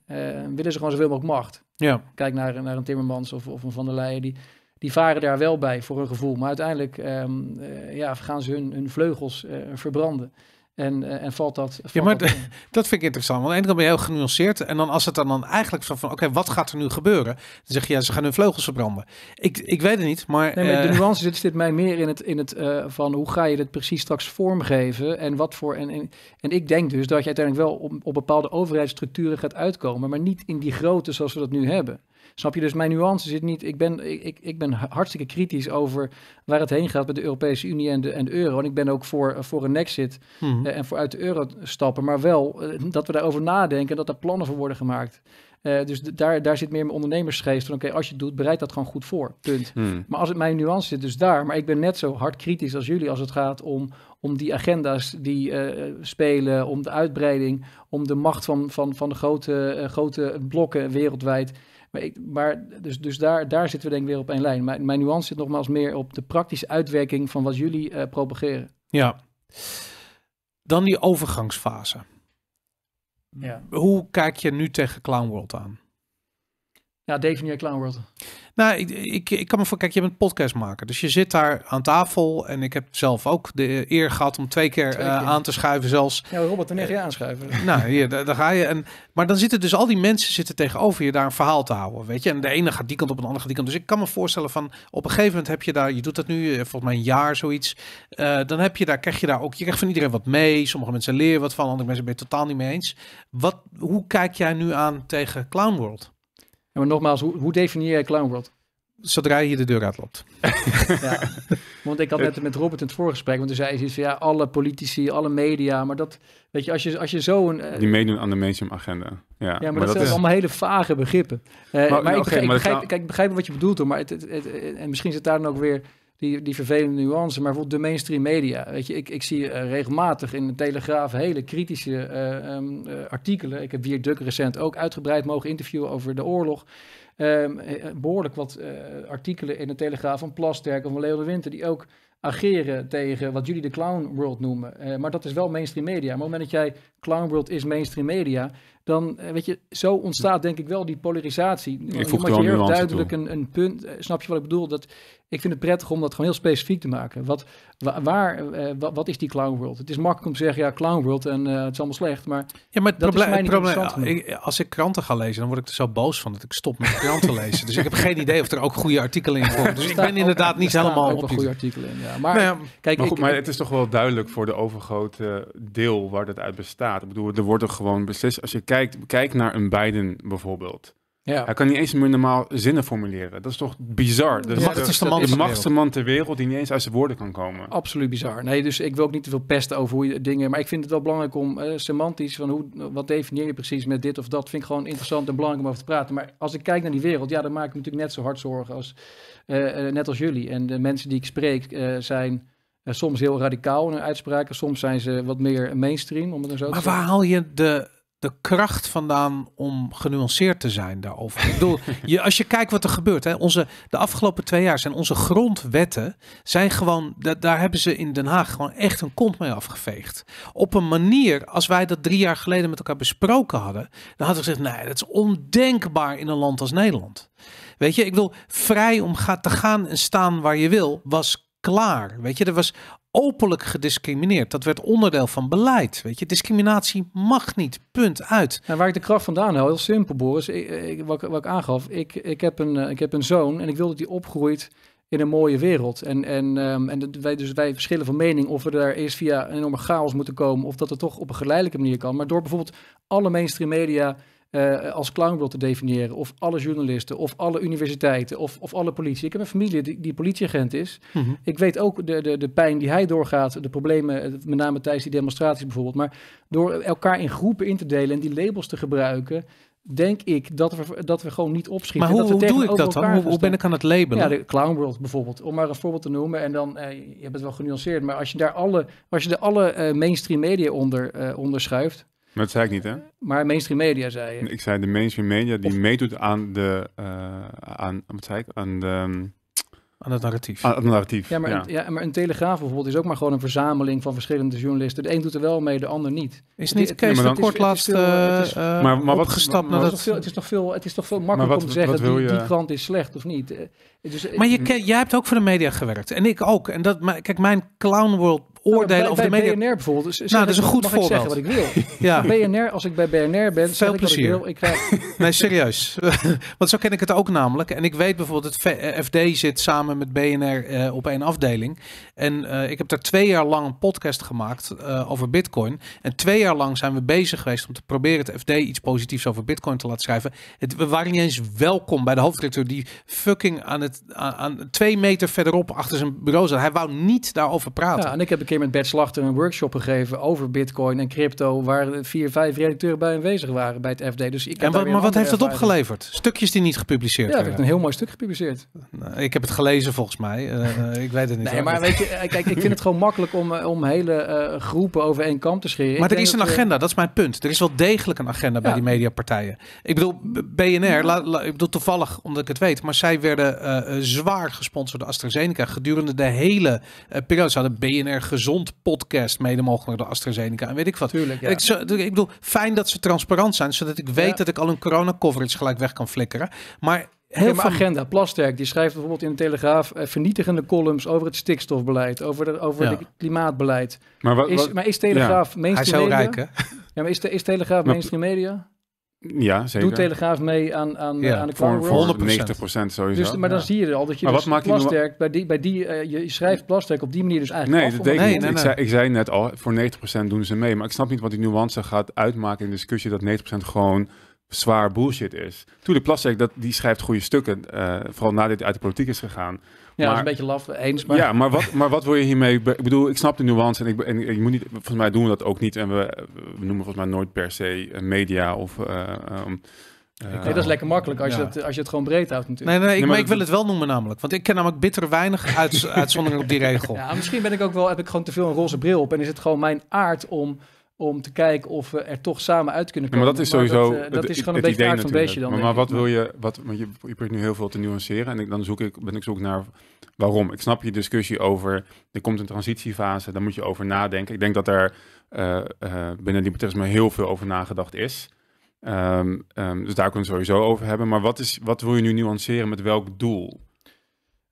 willen ze gewoon zoveel mogelijk macht. Ja. Kijk naar, naar een Timmermans of, of een Van der Leyen. Die, die varen daar wel bij voor een gevoel. Maar uiteindelijk ehm, eh, ja, gaan ze hun, hun vleugels eh, verbranden. En, eh, en valt dat. Valt ja, maar dat, vind ik interessant. Want aan de ene kant ben je heel genuanceerd. En dan als het dan, dan eigenlijk zo van: oké, wat gaat er nu gebeuren? Dan zeg je ja, ze gaan hun vleugels verbranden. Ik, ik weet het niet, maar. de nuance zit, mij meer in het, in het van hoe ga je dit precies straks vormgeven en wat voor. En, en, ik denk dus dat je uiteindelijk wel op, op bepaalde overheidsstructuren gaat uitkomen, maar niet in die grootte zoals we dat nu hebben. Snap je? Dus mijn nuance zit niet. Ik ben, ik, ik ben hartstikke kritisch over waar het heen gaat met de Europese Unie en de, en de euro. En ik ben ook voor, eh, voor een exit mhm. eh, en voor uit de euro stappen. Maar wel eh, dat we daarover nadenken, dat er plannen voor worden gemaakt. dus daar, daar zit meer mijn ondernemersgeest van, oké, als je het doet, bereid dat gewoon goed voor, punt. Mhm. Maar als het mijn nuance zit dus daar, maar ik ben net zo hard kritisch als jullie als het gaat om, om die agenda's die spelen, om de uitbreiding, om de macht van, van, van de grote, grote blokken wereldwijd. Maar, dus, dus daar, daar zitten we denk ik weer op één lijn. Mijn, mijn nuance zit nogmaals meer op de praktische uitwerking van wat jullie uh, propageren. Ja. Dan die overgangsfase. Ja. Hoe kijk je nu tegen Clown World aan? Ja, definieer Clown World. Nou, ik, ik, ik kan me voor, kijk, je bent podcastmaker. Dus je zit daar aan tafel. En ik heb zelf ook de eer gehad om twee keer, eh, aan te schuiven zelfs. Ja, Robert, dan echt je aanschuiven. Eh, nou, hier, daar, ga je. En, maar dan zitten dus al die mensen zitten tegenover je daar een verhaal te houden. Weet je? En de ene gaat die kant op, en de andere gaat die kant. Dus ik kan me voorstellen van, op een gegeven moment heb je daar, je doet dat nu eh, volgens mij een jaar zoiets. dan heb je daar, krijg je daar ook, je krijgt van iedereen wat mee. Sommige mensen leren wat van, andere mensen ben je totaal niet mee eens. Wat, hoe kijk jij nu aan tegen Clown World? maar nogmaals, hoe, definieer je Clown Zodra je de deur uitloopt. ja. Want ik had net met Robert in het voorgesprek, want toen zei hij van ja, alle politici, alle media, maar dat, weet je, als je, als je zo'n... Uh, eh, Die meedoen aan de mainstream-agenda. Ja, maar, dat, zijn is... allemaal hele vage begrippen. Eh, maar, ik, begrijp, ik, begrijp, kijk, ik begrijp wat je bedoelt hoor, maar het, en misschien zit daar dan ook weer die, die vervelende nuance. Maar bijvoorbeeld de mainstream media. Weet je, ik, ik zie eh, regelmatig in de Telegraaf hele kritische eh, ehm, eh, artikelen. Ik heb hier Duk recent ook uitgebreid mogen interviewen over de oorlog. Ehm, behoorlijk wat artikelen in de Telegraaf van Plasterk of van Leo de Winter... die ook ageren tegen wat jullie de clown world noemen. maar dat is wel mainstream media. Maar op het moment dat jij clown world is mainstream media... dan, weet je, zo ontstaat denk ik wel die polarisatie. Ik voeg je heel duidelijk een, een, punt... snap je wat ik bedoel? Dat ik vind het prettig om dat gewoon heel specifiek te maken. Wat, waar, eh, wat, is die clown world? Het is makkelijk om te zeggen, ja, clown world en eh, het is allemaal slecht. Maar, ja, maar dat probleem, is probleem als ik kranten ga lezen, dan word ik er zo boos van dat ik stop met kranten lezen. Dus ik heb geen idee of er ook goede artikelen in komen. Dus ik ben inderdaad niet helemaal op. goede artikelen in, ja. Maar, nou kijk, maar, maar het is toch wel duidelijk voor de overgrote deel waar dat uit bestaat. Ik bedoel, er wordt er gewoon beslist. Als je kijkt, kijk naar een Biden bijvoorbeeld. Ja. Hij kan niet eens meer normaal zinnen formuleren. Dat is toch bizar? de machtigste man, de man ter wereld die niet eens uit zijn woorden kan komen. Absoluut bizar. Nee, dus ik wil ook niet te veel pesten over hoe je dingen... Maar ik vind het wel belangrijk om eh, semantisch... van hoe, wat definieer je precies met dit of dat... vind ik gewoon interessant en belangrijk om over te praten. Maar als ik kijk naar die wereld... ja, dan maak ik me natuurlijk net zo hard zorgen als... Eh, eh, net als jullie. En de mensen die ik spreek zijn... soms heel radicaal in hun uitspraken, soms zijn ze wat meer mainstream, om het zo te zeggen. Maar waar haal je de de kracht vandaan om genuanceerd te zijn daarover. Ik bedoel, je, als je kijkt wat er gebeurt, hè, onze, de afgelopen twee jaar zijn onze grondwetten, zijn gewoon, de, daar hebben ze in Den Haag gewoon echt een kont mee afgeveegd. Op een manier, als wij dat drie jaar geleden met elkaar besproken hadden, dan hadden we gezegd, nee, dat is ondenkbaar in een land als Nederland. Weet je, ik bedoel, vrij om gaat te gaan en staan waar je wil, was klaar. Weet je, er was openlijk gediscrimineerd. Dat werd onderdeel van beleid. Weet je, discriminatie mag niet. Punt uit. En waar ik de kracht vandaan haal, heel simpel, Boris. wat, wat, ik aangaf, ik, ik, heb een, eh, ik heb een zoon en ik wil dat hij opgroeit in een mooie wereld. En, en, ehm, en wij, dus wij verschillen van mening of we daar eerst via een enorme chaos moeten komen of dat het toch op een geleidelijke manier kan. Maar door bijvoorbeeld alle mainstream media uh, als clownbot te definiëren. Of alle journalisten, of alle universiteiten, of, of alle politie. Ik heb een familie die, die politieagent is. Mhm. Ik weet ook de, de, de pijn die hij doorgaat, de problemen, eh, met name tijdens die demonstraties bijvoorbeeld. Maar door elkaar in groepen in te delen en die labels te gebruiken, denk ik dat we, dat we gewoon niet opschieten. Maar hoe, dat we hoe doe ik dat dan? Hoe, hoe, ben ik aan het labelen? Ja, de Clown World bijvoorbeeld, om maar een voorbeeld te noemen. En dan, eh, je hebt het wel genuanceerd, maar als je daar alle, als je de alle uh, mainstream media onder, uh, onderschuift, maar dat zei ik niet, hè? Maar mainstream media, zei je. Ik zei de mainstream media die meedoet aan de... Eh, aan, wat zei ik? Aan de... Ehm, aan het narratief. Aan het narratief, ja maar, ja. Een, maar een telegraaf bijvoorbeeld is ook maar gewoon een verzameling van verschillende journalisten. De een doet er wel mee, de ander niet. Is het niet het, Kees, dan, kort laatst eh, eh, maar, wat opgestapt naar het, het, het is toch veel makkelijker om te zeggen, dat die krant is slecht of niet. Dus, maar je mm. jij hebt ook voor de media gewerkt. En ik ook. En dat, maar, kijk, mijn clown world nou, oordelen nou, over de media. BNR bijvoorbeeld. nou, dat is een goed voorbeeld. Ik zeggen wat ik wil. ja. BNR, als ik bij BNR ben, veel plezier. Ik, wil, ik nee, serieus. Want zo ken ik het ook namelijk. En ik weet bijvoorbeeld, het FD eh, zit samen met BNR eh, op één afdeling. En eh, ik heb daar twee jaar lang een podcast gemaakt over Bitcoin. En twee jaar lang zijn we bezig geweest om te proberen het FD iets positiefs over Bitcoin te laten schrijven. Het, we waren niet eens welkom bij de hoofdredacteur die fucking aan het aan, twee meter verderop achter zijn bureau zat. Hij wou niet daarover praten. Ja, en ik heb een keer met Bert Slachter een workshop gegeven over bitcoin en crypto, waar vier, vijf redacteuren bij aanwezig waren bij het FD. Dus ik en maar wat heeft dat opgeleverd? Stukjes die niet gepubliceerd ja, werden? Ja, ik heb een heel mooi stuk gepubliceerd. Nou, ik heb het gelezen volgens mij. Eh, eh, ik weet het niet. Nee, maar weet je, eh, kijk, ik vind het gewoon makkelijk om, om hele groepen over één kamp te scheren. Maar er is een agenda, dat is mijn punt. Er is wel degelijk een agenda bij die mediapartijen. Ik bedoel, BNR, ik bedoel toevallig omdat ik het weet, maar zij werden eh, zwaar gesponsord AstraZeneca. Gedurende de hele eh, periode. Ze hadden BNR Gezond podcast mede mogelijk door AstraZeneca. En weet ik wat. Tuurlijk, ik, zo, ik, bedoel, fijn dat ze transparant zijn. Zodat ik weet dat ik al een corona coverage gelijk weg kan flikkeren. Maar Heel veel agenda. Plasterk die schrijft bijvoorbeeld in de Telegraaf eh, vernietigende columns over het stikstofbeleid, over, de, over het klimaatbeleid. Maar, is, maar is Telegraaf ja. mainstream media? Hij is heel rijk, Ja, maar is, de, is Telegraaf mainstream media? Ja, Doet Telegraaf mee aan, aan, eh, aan de voor, voor 90 sowieso. Dus, maar dan zie je al dat je maar dus je bij die, bij die eh, je schrijft plasterk op die manier dus eigenlijk Nee, dat deed ik niet. Ik, zei, ik zei net al, voor 90 doen ze mee. Maar ik snap niet wat die nuance gaat uitmaken in de discussie dat 90 gewoon zwaar bullshit is. Toen de Plastic, dat, die schrijft goede stukken, eh, vooral nadat hij uit de politiek is gegaan ja is een beetje laf eens. Maar... Ja, maar wat, maar wat wil je hiermee... Ik bedoel, ik snap de nuance en ik, en ik moet niet... Volgens mij doen we dat ook niet. En we, we noemen volgens mij nooit per se eh, media of... Eh, ehm, nee, eh, dat is lekker makkelijk als, je als je het gewoon breed houdt natuurlijk. Nee, nee, ik, wil het wel noemen namelijk. Want ik ken namelijk bitter weinig uit, uitzonderingen op die regel. Ja, misschien ben ik ook wel, heb ik gewoon te veel een roze bril op. En is het gewoon mijn aard om om te kijken of we er toch samen uit kunnen komen. maar dat is sowieso dat, eh, is gewoon een beetje aard van beestje dan. Maar, wat wil je, wat, want je, probeert nu heel veel te nuanceren en dan zoek ik, ben ik zoek naar waarom. Ik snap je discussie over, er komt een transitiefase, daar moet je over nadenken. Ik denk dat er eh, eh, binnen die binnen libertarisme heel veel over nagedacht is. Ehm, ehm, dus daar kunnen we het sowieso over hebben. Maar wat, is, wat wil je nu nuanceren met welk doel?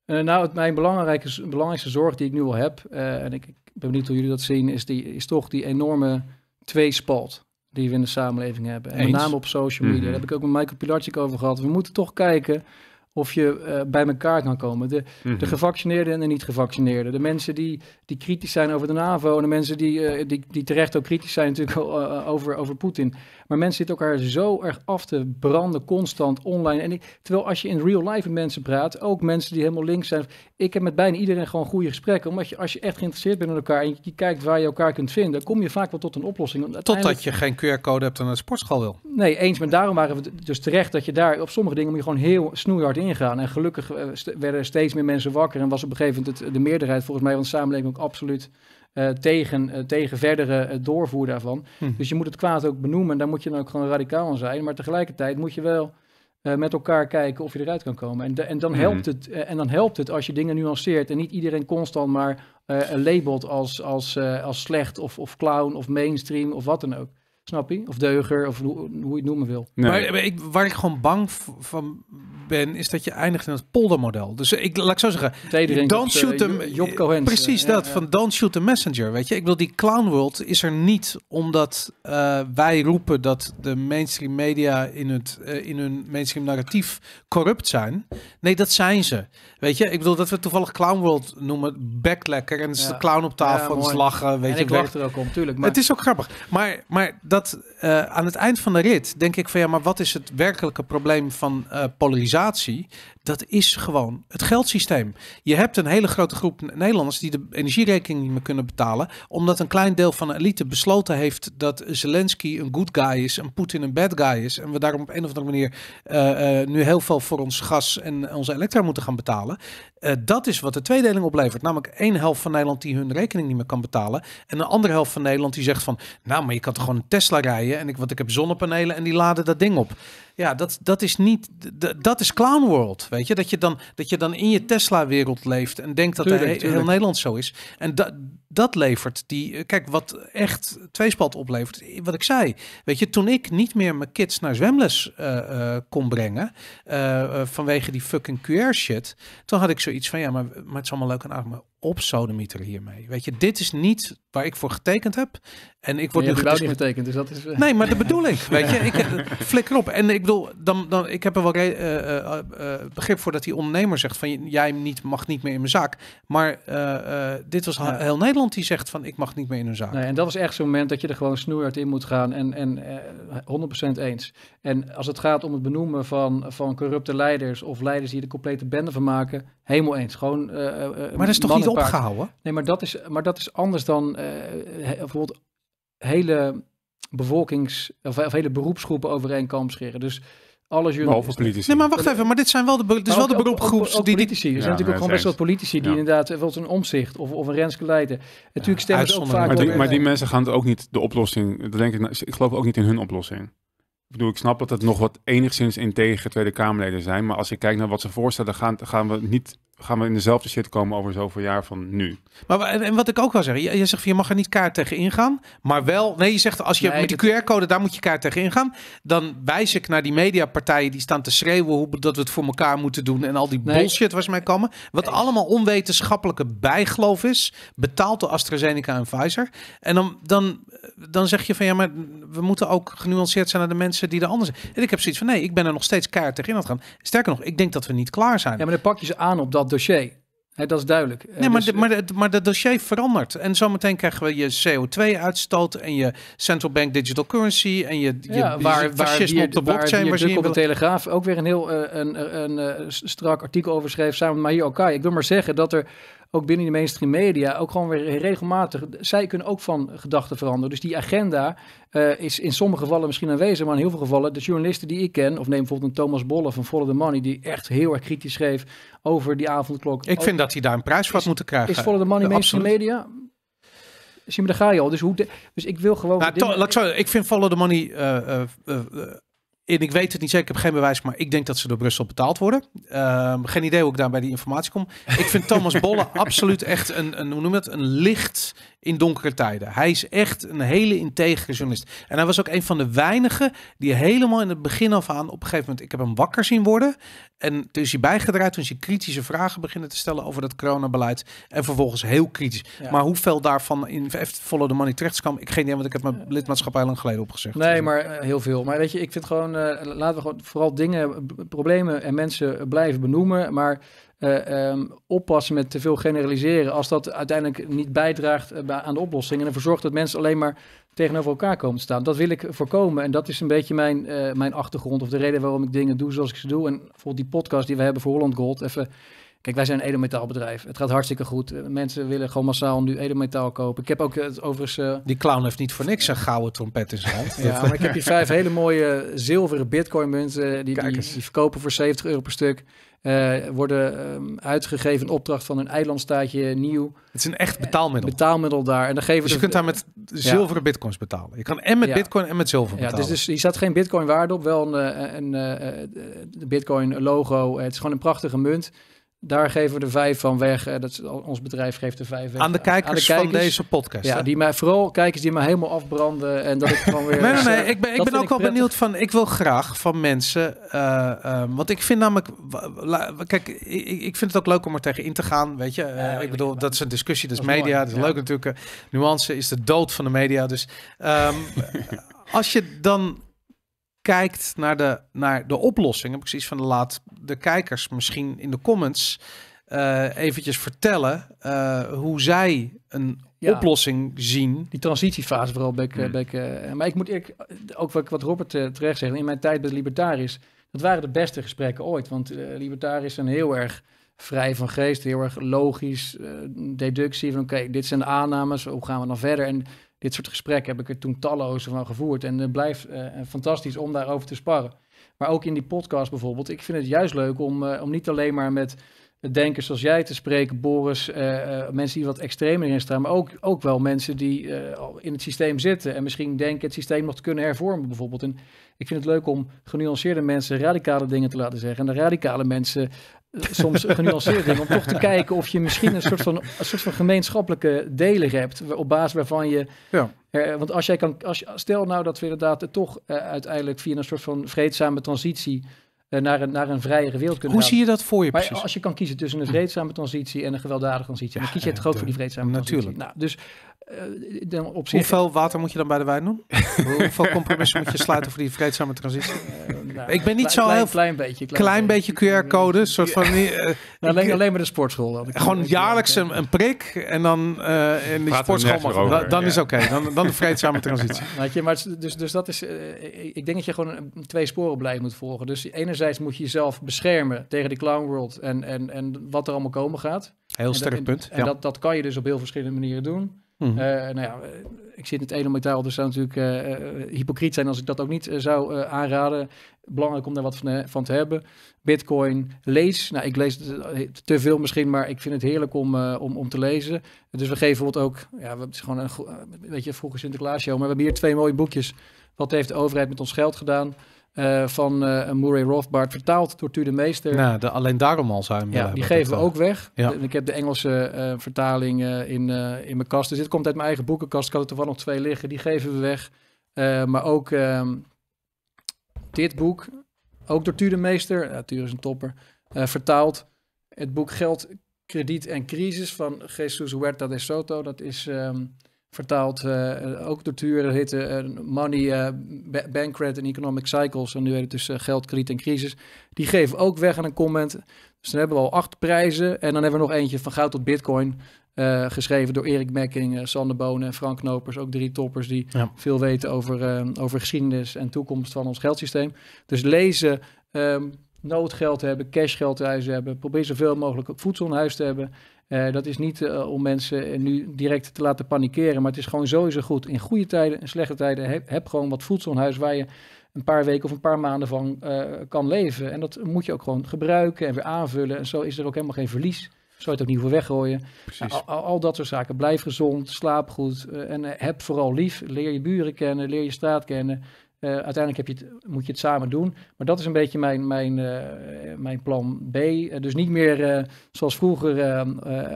Eh, nou, het, mijn belangrijkste zorg die ik nu al heb, eh, en ik, ik, ben benieuwd hoe jullie dat zien, is, die, is toch die enorme tweespalt die we in de samenleving hebben. En Eens. met name op social media. Mhm. Daar heb ik ook met Michael Pilarczyk over gehad. We moeten toch kijken of je eh, bij elkaar kan komen. De, de mhm. gevaccineerden en de niet-gevaccineerden. De mensen die, die kritisch zijn over de NAVO... en de mensen die, die, die terecht ook kritisch zijn natuurlijk over, over Poetin. Maar mensen zitten elkaar zo erg af te branden constant online. En terwijl als je in real life met mensen praat, ook mensen die helemaal links zijn. Ik heb met bijna iedereen gewoon goede gesprekken. Omdat je, als je echt geïnteresseerd bent in elkaar en je kijkt waar je elkaar kunt vinden, kom je vaak wel tot een oplossing. Totdat je geen QR-code hebt en een sportschool wil. Nee, eens. Maar daarom waren we dus terecht dat je daar op sommige dingen moet je gewoon heel snoeihard ingaan. En gelukkig eh, werden steeds meer mensen wakker en was op een gegeven moment de meerderheid volgens mij van de samenleving ook absoluut eh, tegen, eh, tegen verdere eh, doorvoer daarvan. Hm. Dus je moet het kwaad ook benoemen. Daar moet je dan ook gewoon radicaal aan zijn. Maar tegelijkertijd moet je wel met elkaar kijken of je eruit kan komen. En, en, dan, hm. helpt het, en dan helpt het als je dingen nuanceert en niet iedereen constant maar labelt als, als, als slecht of, of clown of mainstream of wat dan ook. Snap je? Of deuger, of hoe, hoe je het noemen wil. Nee. Maar, ik, waar ik gewoon bang van ben, is dat je eindigt in het poldermodel. Dus ik, laat ik zo zeggen, shoot uh, Job Cohen. Precies eh, dat, van don't shoot the messenger, weet je. Ik wil die clown world is er niet omdat eh, wij roepen dat de mainstream media in, het, in hun mainstream narratief corrupt zijn. Nee, dat zijn ze. Weet je, ik bedoel dat we toevallig clown world noemen, backlekker. En is de clown op tafel, en is lachen, weet je. ik er ook om, tuurlijk. Maar... Het is ook grappig. Maar, maar dat eh, aan het eind van de rit denk ik van ja, maar wat is het werkelijke probleem van eh, polarisatie? Dat is gewoon het geldsysteem. Je hebt een hele grote groep Nederlanders die de energierekening niet meer kunnen betalen, omdat een klein deel van de elite besloten heeft dat Zelensky een good guy is en Poetin een bad guy is. En we daarom op een of andere manier eh, nu heel veel voor ons gas en onze elektra moeten gaan betalen. dat is wat de tweedeling oplevert. Namelijk één helft van Nederland die hun rekening niet meer kan betalen en een andere helft van Nederland die zegt van nou, maar je kan toch gewoon een test Tesla En ik, want ik heb zonnepanelen en die laden dat ding op. Ja, dat, dat is niet. Dat is clown world. Weet je? Dat, je dan, dat je dan in je Tesla-wereld leeft en denkt dat tuurlijk, heel, heel Nederland zo is. En dat dat levert die. Eh, kijk, wat echt tweespalt oplevert. Wat ik zei. Weet je, toen ik niet meer mijn kids naar zwemles eh, eh, kon brengen. vanwege die fucking QR-shit. Toen had ik zoiets van: ja, maar, maar het is allemaal leuk en aardig. Maar op sodemieter hiermee. Weet je, dit is niet waar ik voor getekend heb. En ik word nu. niet getekend, dus dat is. Nee, maar de bedoeling. Weet je, ik flikker op. En ik bedoel, dan, dan, ik heb er wel uh, begrip voor dat die ondernemer zegt van jij niet, mag niet meer in mijn zaak. Maar dit was heel Nederland die zegt van ik mag niet meer in hun zaak. Nee, en dat is echt zo'n moment dat je er gewoon snoeihard in moet gaan en, en 100% eens. En als het gaat om het benoemen van, van corrupte leiders of leiders die de complete bende van maken, helemaal eens. Gewoon, maar dat is toch niet opgehouden? Nee, maar dat is, maar dat is anders dan bijvoorbeeld hele bevolkings- of, hele beroepsgroepen over scheren. Dus alle journalisten. politici. Nee, maar wacht even, maar dit zijn wel de, dit is wel de beroepsgroepen die politici. Er zijn natuurlijk ook gewoon best wel politici die inderdaad, eh, bijvoorbeeld een omzicht of, of een Renske geleiden. Natuurlijk stemmen ze ook vaak. Maar die, mensen gaan het ook niet de oplossing. Dat denk ik, nou, ik geloof ook niet in hun oplossing. Ik bedoel, ik snap dat het nog wat enigszins in tegen Tweede Kamerleden zijn. Maar als ik kijk naar wat ze voorstellen, gaan, gaan we niet gaan we in dezelfde shit komen over zoveel jaar van nu. Maar en wat ik ook wel zeg, je, zegt van, je mag er niet kaart tegen ingaan, maar wel, nee, je zegt als je met die QR-code daar moet je kaart tegen ingaan, dan wijs ik naar die mediapartijen die staan te schreeuwen hoe dat we het voor elkaar moeten doen en al die bullshit was mij komen, wat allemaal onwetenschappelijke bijgeloof is, betaald door AstraZeneca en Pfizer. En dan, dan, dan zeg je van ja, maar we moeten ook genuanceerd zijn naar de mensen die er anders zijn. En ik heb zoiets van nee, ik ben er nog steeds kaart tegen aan het gaan. Sterker nog, ik denk dat we niet klaar zijn. Ja, maar dan pak je ze aan op dat dossier. dat is duidelijk. Eh, nee, maar, dus, de, maar, maar dat dossier verandert. En zometeen krijgen we je CO2-uitstoot en je central bank digital currency en je, je, waar, je fascisme op de blockchain. Waar de Telegraaf ook weer een heel eh, een, een, eh, strak artikel over schreef samen met Mario Okai. Ik wil maar zeggen dat er ook binnen de mainstream media, ook gewoon weer regelmatig. Zij kunnen ook van gedachten veranderen. Dus die agenda eh, is in sommige gevallen misschien aanwezig, maar in heel veel gevallen, de journalisten die ik ken, of neem bijvoorbeeld een Thomas Bolle van Follow the Money, die echt heel erg kritisch schreef over die avondklok. Ik vind dat hij daar een prijs voor had moeten krijgen. Is Follow the Money mainstream media? me, daar ga je al. Dus, hoe de, dus ik wil gewoon. Nou, dingen... ik, vind Follow the Money uh, uh, en ik weet het niet zeker, ik heb geen bewijs, maar ik denk dat ze door Brussel betaald worden. Ehm, geen idee hoe ik daar bij die informatie kom. Ik vind Thomas Bolle absoluut echt een, een, hoe noem je dat, een licht in donkere tijden. Hij is echt een hele integere journalist. En hij was ook een van de weinigen die helemaal in het begin af aan op een gegeven moment, ik heb hem wakker zien worden. En toen is dus hij bijgedraaid, toen is hij kritische vragen beginnen te stellen over dat coronabeleid. En vervolgens heel kritisch. Maar hoeveel daarvan in Follow the Money terecht kwam, ik geen idee, want ik heb mijn lidmaatschap heel lang geleden opgezegd. Nee, dus- maar eh, heel veel. Maar weet je, ik vind gewoon, eh, laten we gewoon vooral dingen, eh, problemen en mensen blijven benoemen. Maar eh, ehm, oppassen met te veel generaliseren. Als dat uiteindelijk niet bijdraagt eh, aan de oplossing. En ervoor zorgt dat mensen alleen maar tegenover elkaar komen te staan. Dat wil ik voorkomen. En dat is een beetje mijn, eh, mijn achtergrond. Of de reden waarom ik dingen doe zoals ik ze doe. En voor die podcast die we hebben voor Holland Gold. Even. Kijk, wij zijn een edelmetaalbedrijf. Het gaat hartstikke goed. Mensen willen gewoon massaal nu edelmetaal kopen. Ik heb ook het overigens... Die clown heeft niet voor niks een gouden trompet in zijn hand. ja, maar ik heb hier vijf hele mooie zilveren bitcoin munten. Die, die, die, verkopen voor 70 euro per stuk. Uh, worden ehm, uitgegeven opdracht van een eilandstaatje nieuw. Het is een echt betaalmiddel. Eh, betaalmiddel daar. En dan geven dus je kunt daar met zilveren bitcoins betalen. Je kan en met bitcoin en met zilver betalen. Ja, dus, dus hier staat geen bitcoin waarde op, wel een, eh, een, een bitcoin logo. Het is gewoon een prachtige munt. Daar geven we de vijf van weg. Dat is, ons bedrijf geeft de vijf weg. Aan de kijkers, aan de kijkers van deze podcast. Ja, die mij, vooral kijkers die mij helemaal afbranden. En dat ik gewoon weer. nee, nee, nee. Ik ben, ik ben ook wel benieuwd van. Ik wil graag van mensen. Eh, ehm, want ik vind namelijk. Kijk, ik, ik, vind het ook leuk om er tegen in te gaan. Weet je, eh, ik bedoel, dat is een discussie. Dus dat is media. dat is leuk natuurlijk. nuance is de dood van de media. Dus ehm, als je dan kijkt naar de, naar de oplossing, heb ik zoiets van de laat de kijkers misschien in de comments uh, eventjes vertellen eh, hoe zij een oplossing zien. Die transitiefase vooral. Ben ik, ben ik maar ik moet ook wat, Robert eh, terecht zegt, in mijn tijd bij Libertaris, dat waren de beste gesprekken ooit. Want Libertaris zijn heel erg vrij van geest, heel erg logisch, deductie van oké, dit zijn de aannames, hoe gaan we dan verder? En dit soort gesprekken heb ik er toen talloze van gevoerd. En het blijft eh, eh, fantastisch om daarover te sparren. Maar ook in die podcast bijvoorbeeld. Ik vind het juist leuk om, eh, om niet alleen maar met denkers zoals jij te spreken, Boris. mensen die wat extremer in staan. Maar ook, ook wel mensen die in het systeem zitten. En misschien denken het systeem nog te kunnen hervormen bijvoorbeeld. En ik vind het leuk om genuanceerde mensen radicale dingen te laten zeggen. En de radicale mensen eh, soms genuanceerd ding, om toch te kijken of je misschien een soort van, een soort van gemeenschappelijke delen hebt, op basis waarvan je... Ja. Eh, want als jij kan, als, stel nou dat we inderdaad toch eh, uiteindelijk via een soort van vreedzame transitie naar, een, naar een vrijere wereld kunnen Hoe zie je dat voor je maar precies? als je kan kiezen tussen een vreedzame transitie en een gewelddadige transitie, dan kies je het groot voor die vreedzame natuurlijk. transitie. Nou, dus eh, dan op Hoeveel water moet je dan bij de wijn doen? Hoeveel compromissen moet je sluiten voor die vreedzame transitie? Eh, nou, ik ben niet zo heel... Klein beetje. Klein, beetje, QR-code. soort van... Eh, nou, alleen, alleen maar de sportschool. Dan. Gewoon jaarlijks een, een, prik en dan uh, in sportschool dan, is oké. Dan, dan de vreedzame transitie. Weet je, maar dus, dus dat is... ik denk dat je gewoon twee sporen blij moet volgen. Dus enerzijds moet je jezelf beschermen tegen de clown world en, en, en wat er allemaal komen gaat. Heel sterk punt. En dat, dat kan je dus op heel verschillende manieren doen. Mhm. Eh, nou ja, eh, ik zit in het edelmetaal, dus zou natuurlijk eh, hypocriet zijn als ik dat ook niet zou aanraden. Belangrijk om daar wat van, van, te hebben. Bitcoin, lees. Nou, ik lees te veel misschien, maar ik vind het heerlijk om, om, om te lezen. Dus we geven wat ook, ja, we, het gewoon een, weet je, vroeger Sinterklaas show, maar we hebben hier twee mooie boekjes. Wat heeft de overheid met ons geld gedaan? Eh, van uh, Murray Rothbard, vertaald door Tude Meester. Nou, de, alleen daarom al Ja, die geven we ook weg. ik heb de Engelse eh, vertaling in, in mijn kast. Dus dit komt uit mijn eigen boekenkast. Ik had er toevallig nog twee liggen. Die geven we weg. maar ook ehm, dit boek, ook door Tude Meester. Ja, is een topper. vertaald. Het boek Geld, Krediet en Crisis van Jesus Huerta de Soto. Dat is... Ehm, vertaald. Eh, ook door Turen eh, Money, uh, en Economic Cycles. En nu heet het dus Geld, Krediet en Crisis. Die geven ook weg aan een comment. Dus dan hebben we al acht prijzen. En dan hebben we nog eentje van goud tot bitcoin. geschreven door Erik Mekking, Sander Bonen en Frank Knopers. Ook drie toppers die veel weten over, over geschiedenis en toekomst van ons geldsysteem. Dus lezen, ehm, noodgeld hebben, cashgeld thuis hebben. Probeer zoveel mogelijk voedsel in huis te hebben. Eh, dat is niet eh, om mensen eh, nu direct te laten panikeren, maar het is gewoon sowieso goed. In goede tijden en slechte tijden heb, gewoon wat voedsel in huis waar je een paar weken of een paar maanden van kan leven. En dat moet je ook gewoon gebruiken en weer aanvullen. En zo is er ook helemaal geen verlies. Zou je het ook niet voor weggooien. Nou, al, dat soort zaken. Blijf gezond, slaap goed en heb vooral lief. Leer je buren kennen, leer je straat kennen. Eh, uiteindelijk heb je moet je het samen doen. Maar dat is een beetje mijn, mijn, eh, mijn plan B. Eh, dus niet meer zoals vroeger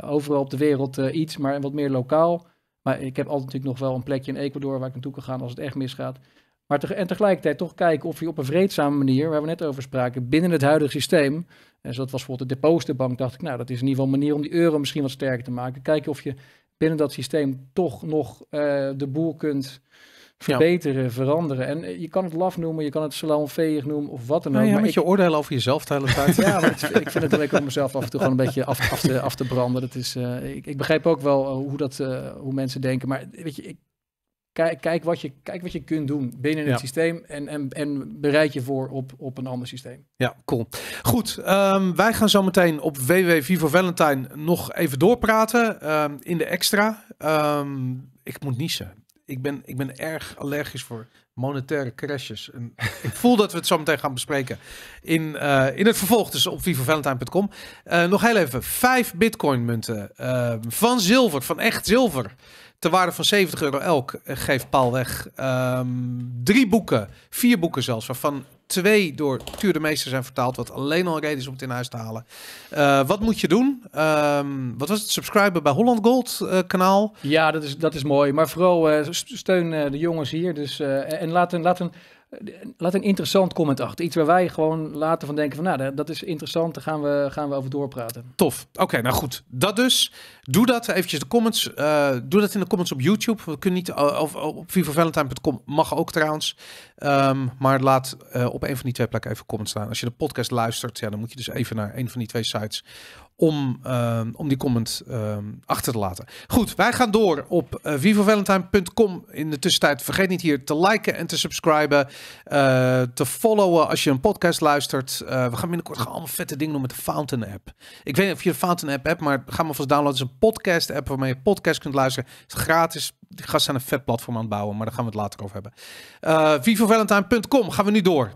overal op de wereld iets, maar wat meer lokaal. Maar ik heb altijd natuurlijk nog wel een plekje in Ecuador waar ik naartoe kan gaan als het echt misgaat. Maar te, en tegelijkertijd toch kijken of je op een vreedzame manier, waar we net over spraken, binnen het huidige systeem. En dat was bijvoorbeeld de depositobank, dacht ik, nou, dat is in ieder geval een manier om die euro misschien wat sterker te maken. Kijken of je binnen dat systeem toch nog de boel kunt verbeteren, veranderen. En eh, je kan het laf noemen, je kan het salonveeg noemen of wat dan ook. Nou ja, maar met je oordelen over jezelf de hele ja, maar ik vind het leuk om mezelf af en toe gewoon een beetje af, af, te, af te branden. Dat is, eh, ik, ik, begrijp ook wel eh, hoe, dat, hoe mensen denken. Maar weet je, ik, kijk, kijk, wat je, kijk wat je kunt doen binnen het systeem en, en, en bereid je voor op, op een ander systeem. Ja, cool. Goed, ehm, wij gaan zo meteen op WW Vivo Valentijn nog even doorpraten ehm, in de extra. Ehm, ik moet niezen ik ben, ik ben erg allergisch voor monetaire crashes. En ik voel dat we het zo meteen gaan bespreken in, eh, in het vervolg, dus op vivovalentine.com. Eh, nog heel even, vijf bitcoin munten eh, van zilver, van echt zilver, ter waarde van 70 euro elk, geeft Paul weg. Ehm, drie boeken, vier boeken zelfs, waarvan Twee door Tuur de Meester zijn vertaald. Wat alleen al een reden is om het in huis te halen. Eh, wat moet je doen? Ehm, wat was het? Subscriben bij Holland Gold eh, kanaal. Ja, dat is, dat is mooi. Maar vooral eh, steun de jongens hier. Dus, en laat een, laat een laat een interessant comment achter. Iets waar wij gewoon later van denken van, nou, dat is interessant, daar gaan we, gaan we over doorpraten. Tof. Oké, nou goed. Dat dus. Doe dat eventjes de comments. Eh, doe dat in de comments op YouTube. We kunnen niet, eh, of, op vivovalentine.com mag ook trouwens. Ehm, maar laat eh, op een van die twee plekken even comments staan. Als je de podcast luistert, ja, dan moet je dus even naar een van die twee sites om, ehm, om die comment ehm, achter te laten. Goed, wij gaan door op uh, eh, vivovalentine.com. In de tussentijd vergeet niet hier te liken en te subscriben. Eh, te followen als je een podcast luistert. Eh, we gaan binnenkort gaan allemaal vette dingen doen met de Fountain app. Ik weet niet of je de Fountain app hebt, maar ga maar vast downloaden. Het is een podcast app waarmee je podcast kunt luisteren. Het is gratis. Die gasten zijn een vet platform aan het bouwen, maar daar gaan we het later over hebben. vivovalentine.com gaan we nu door.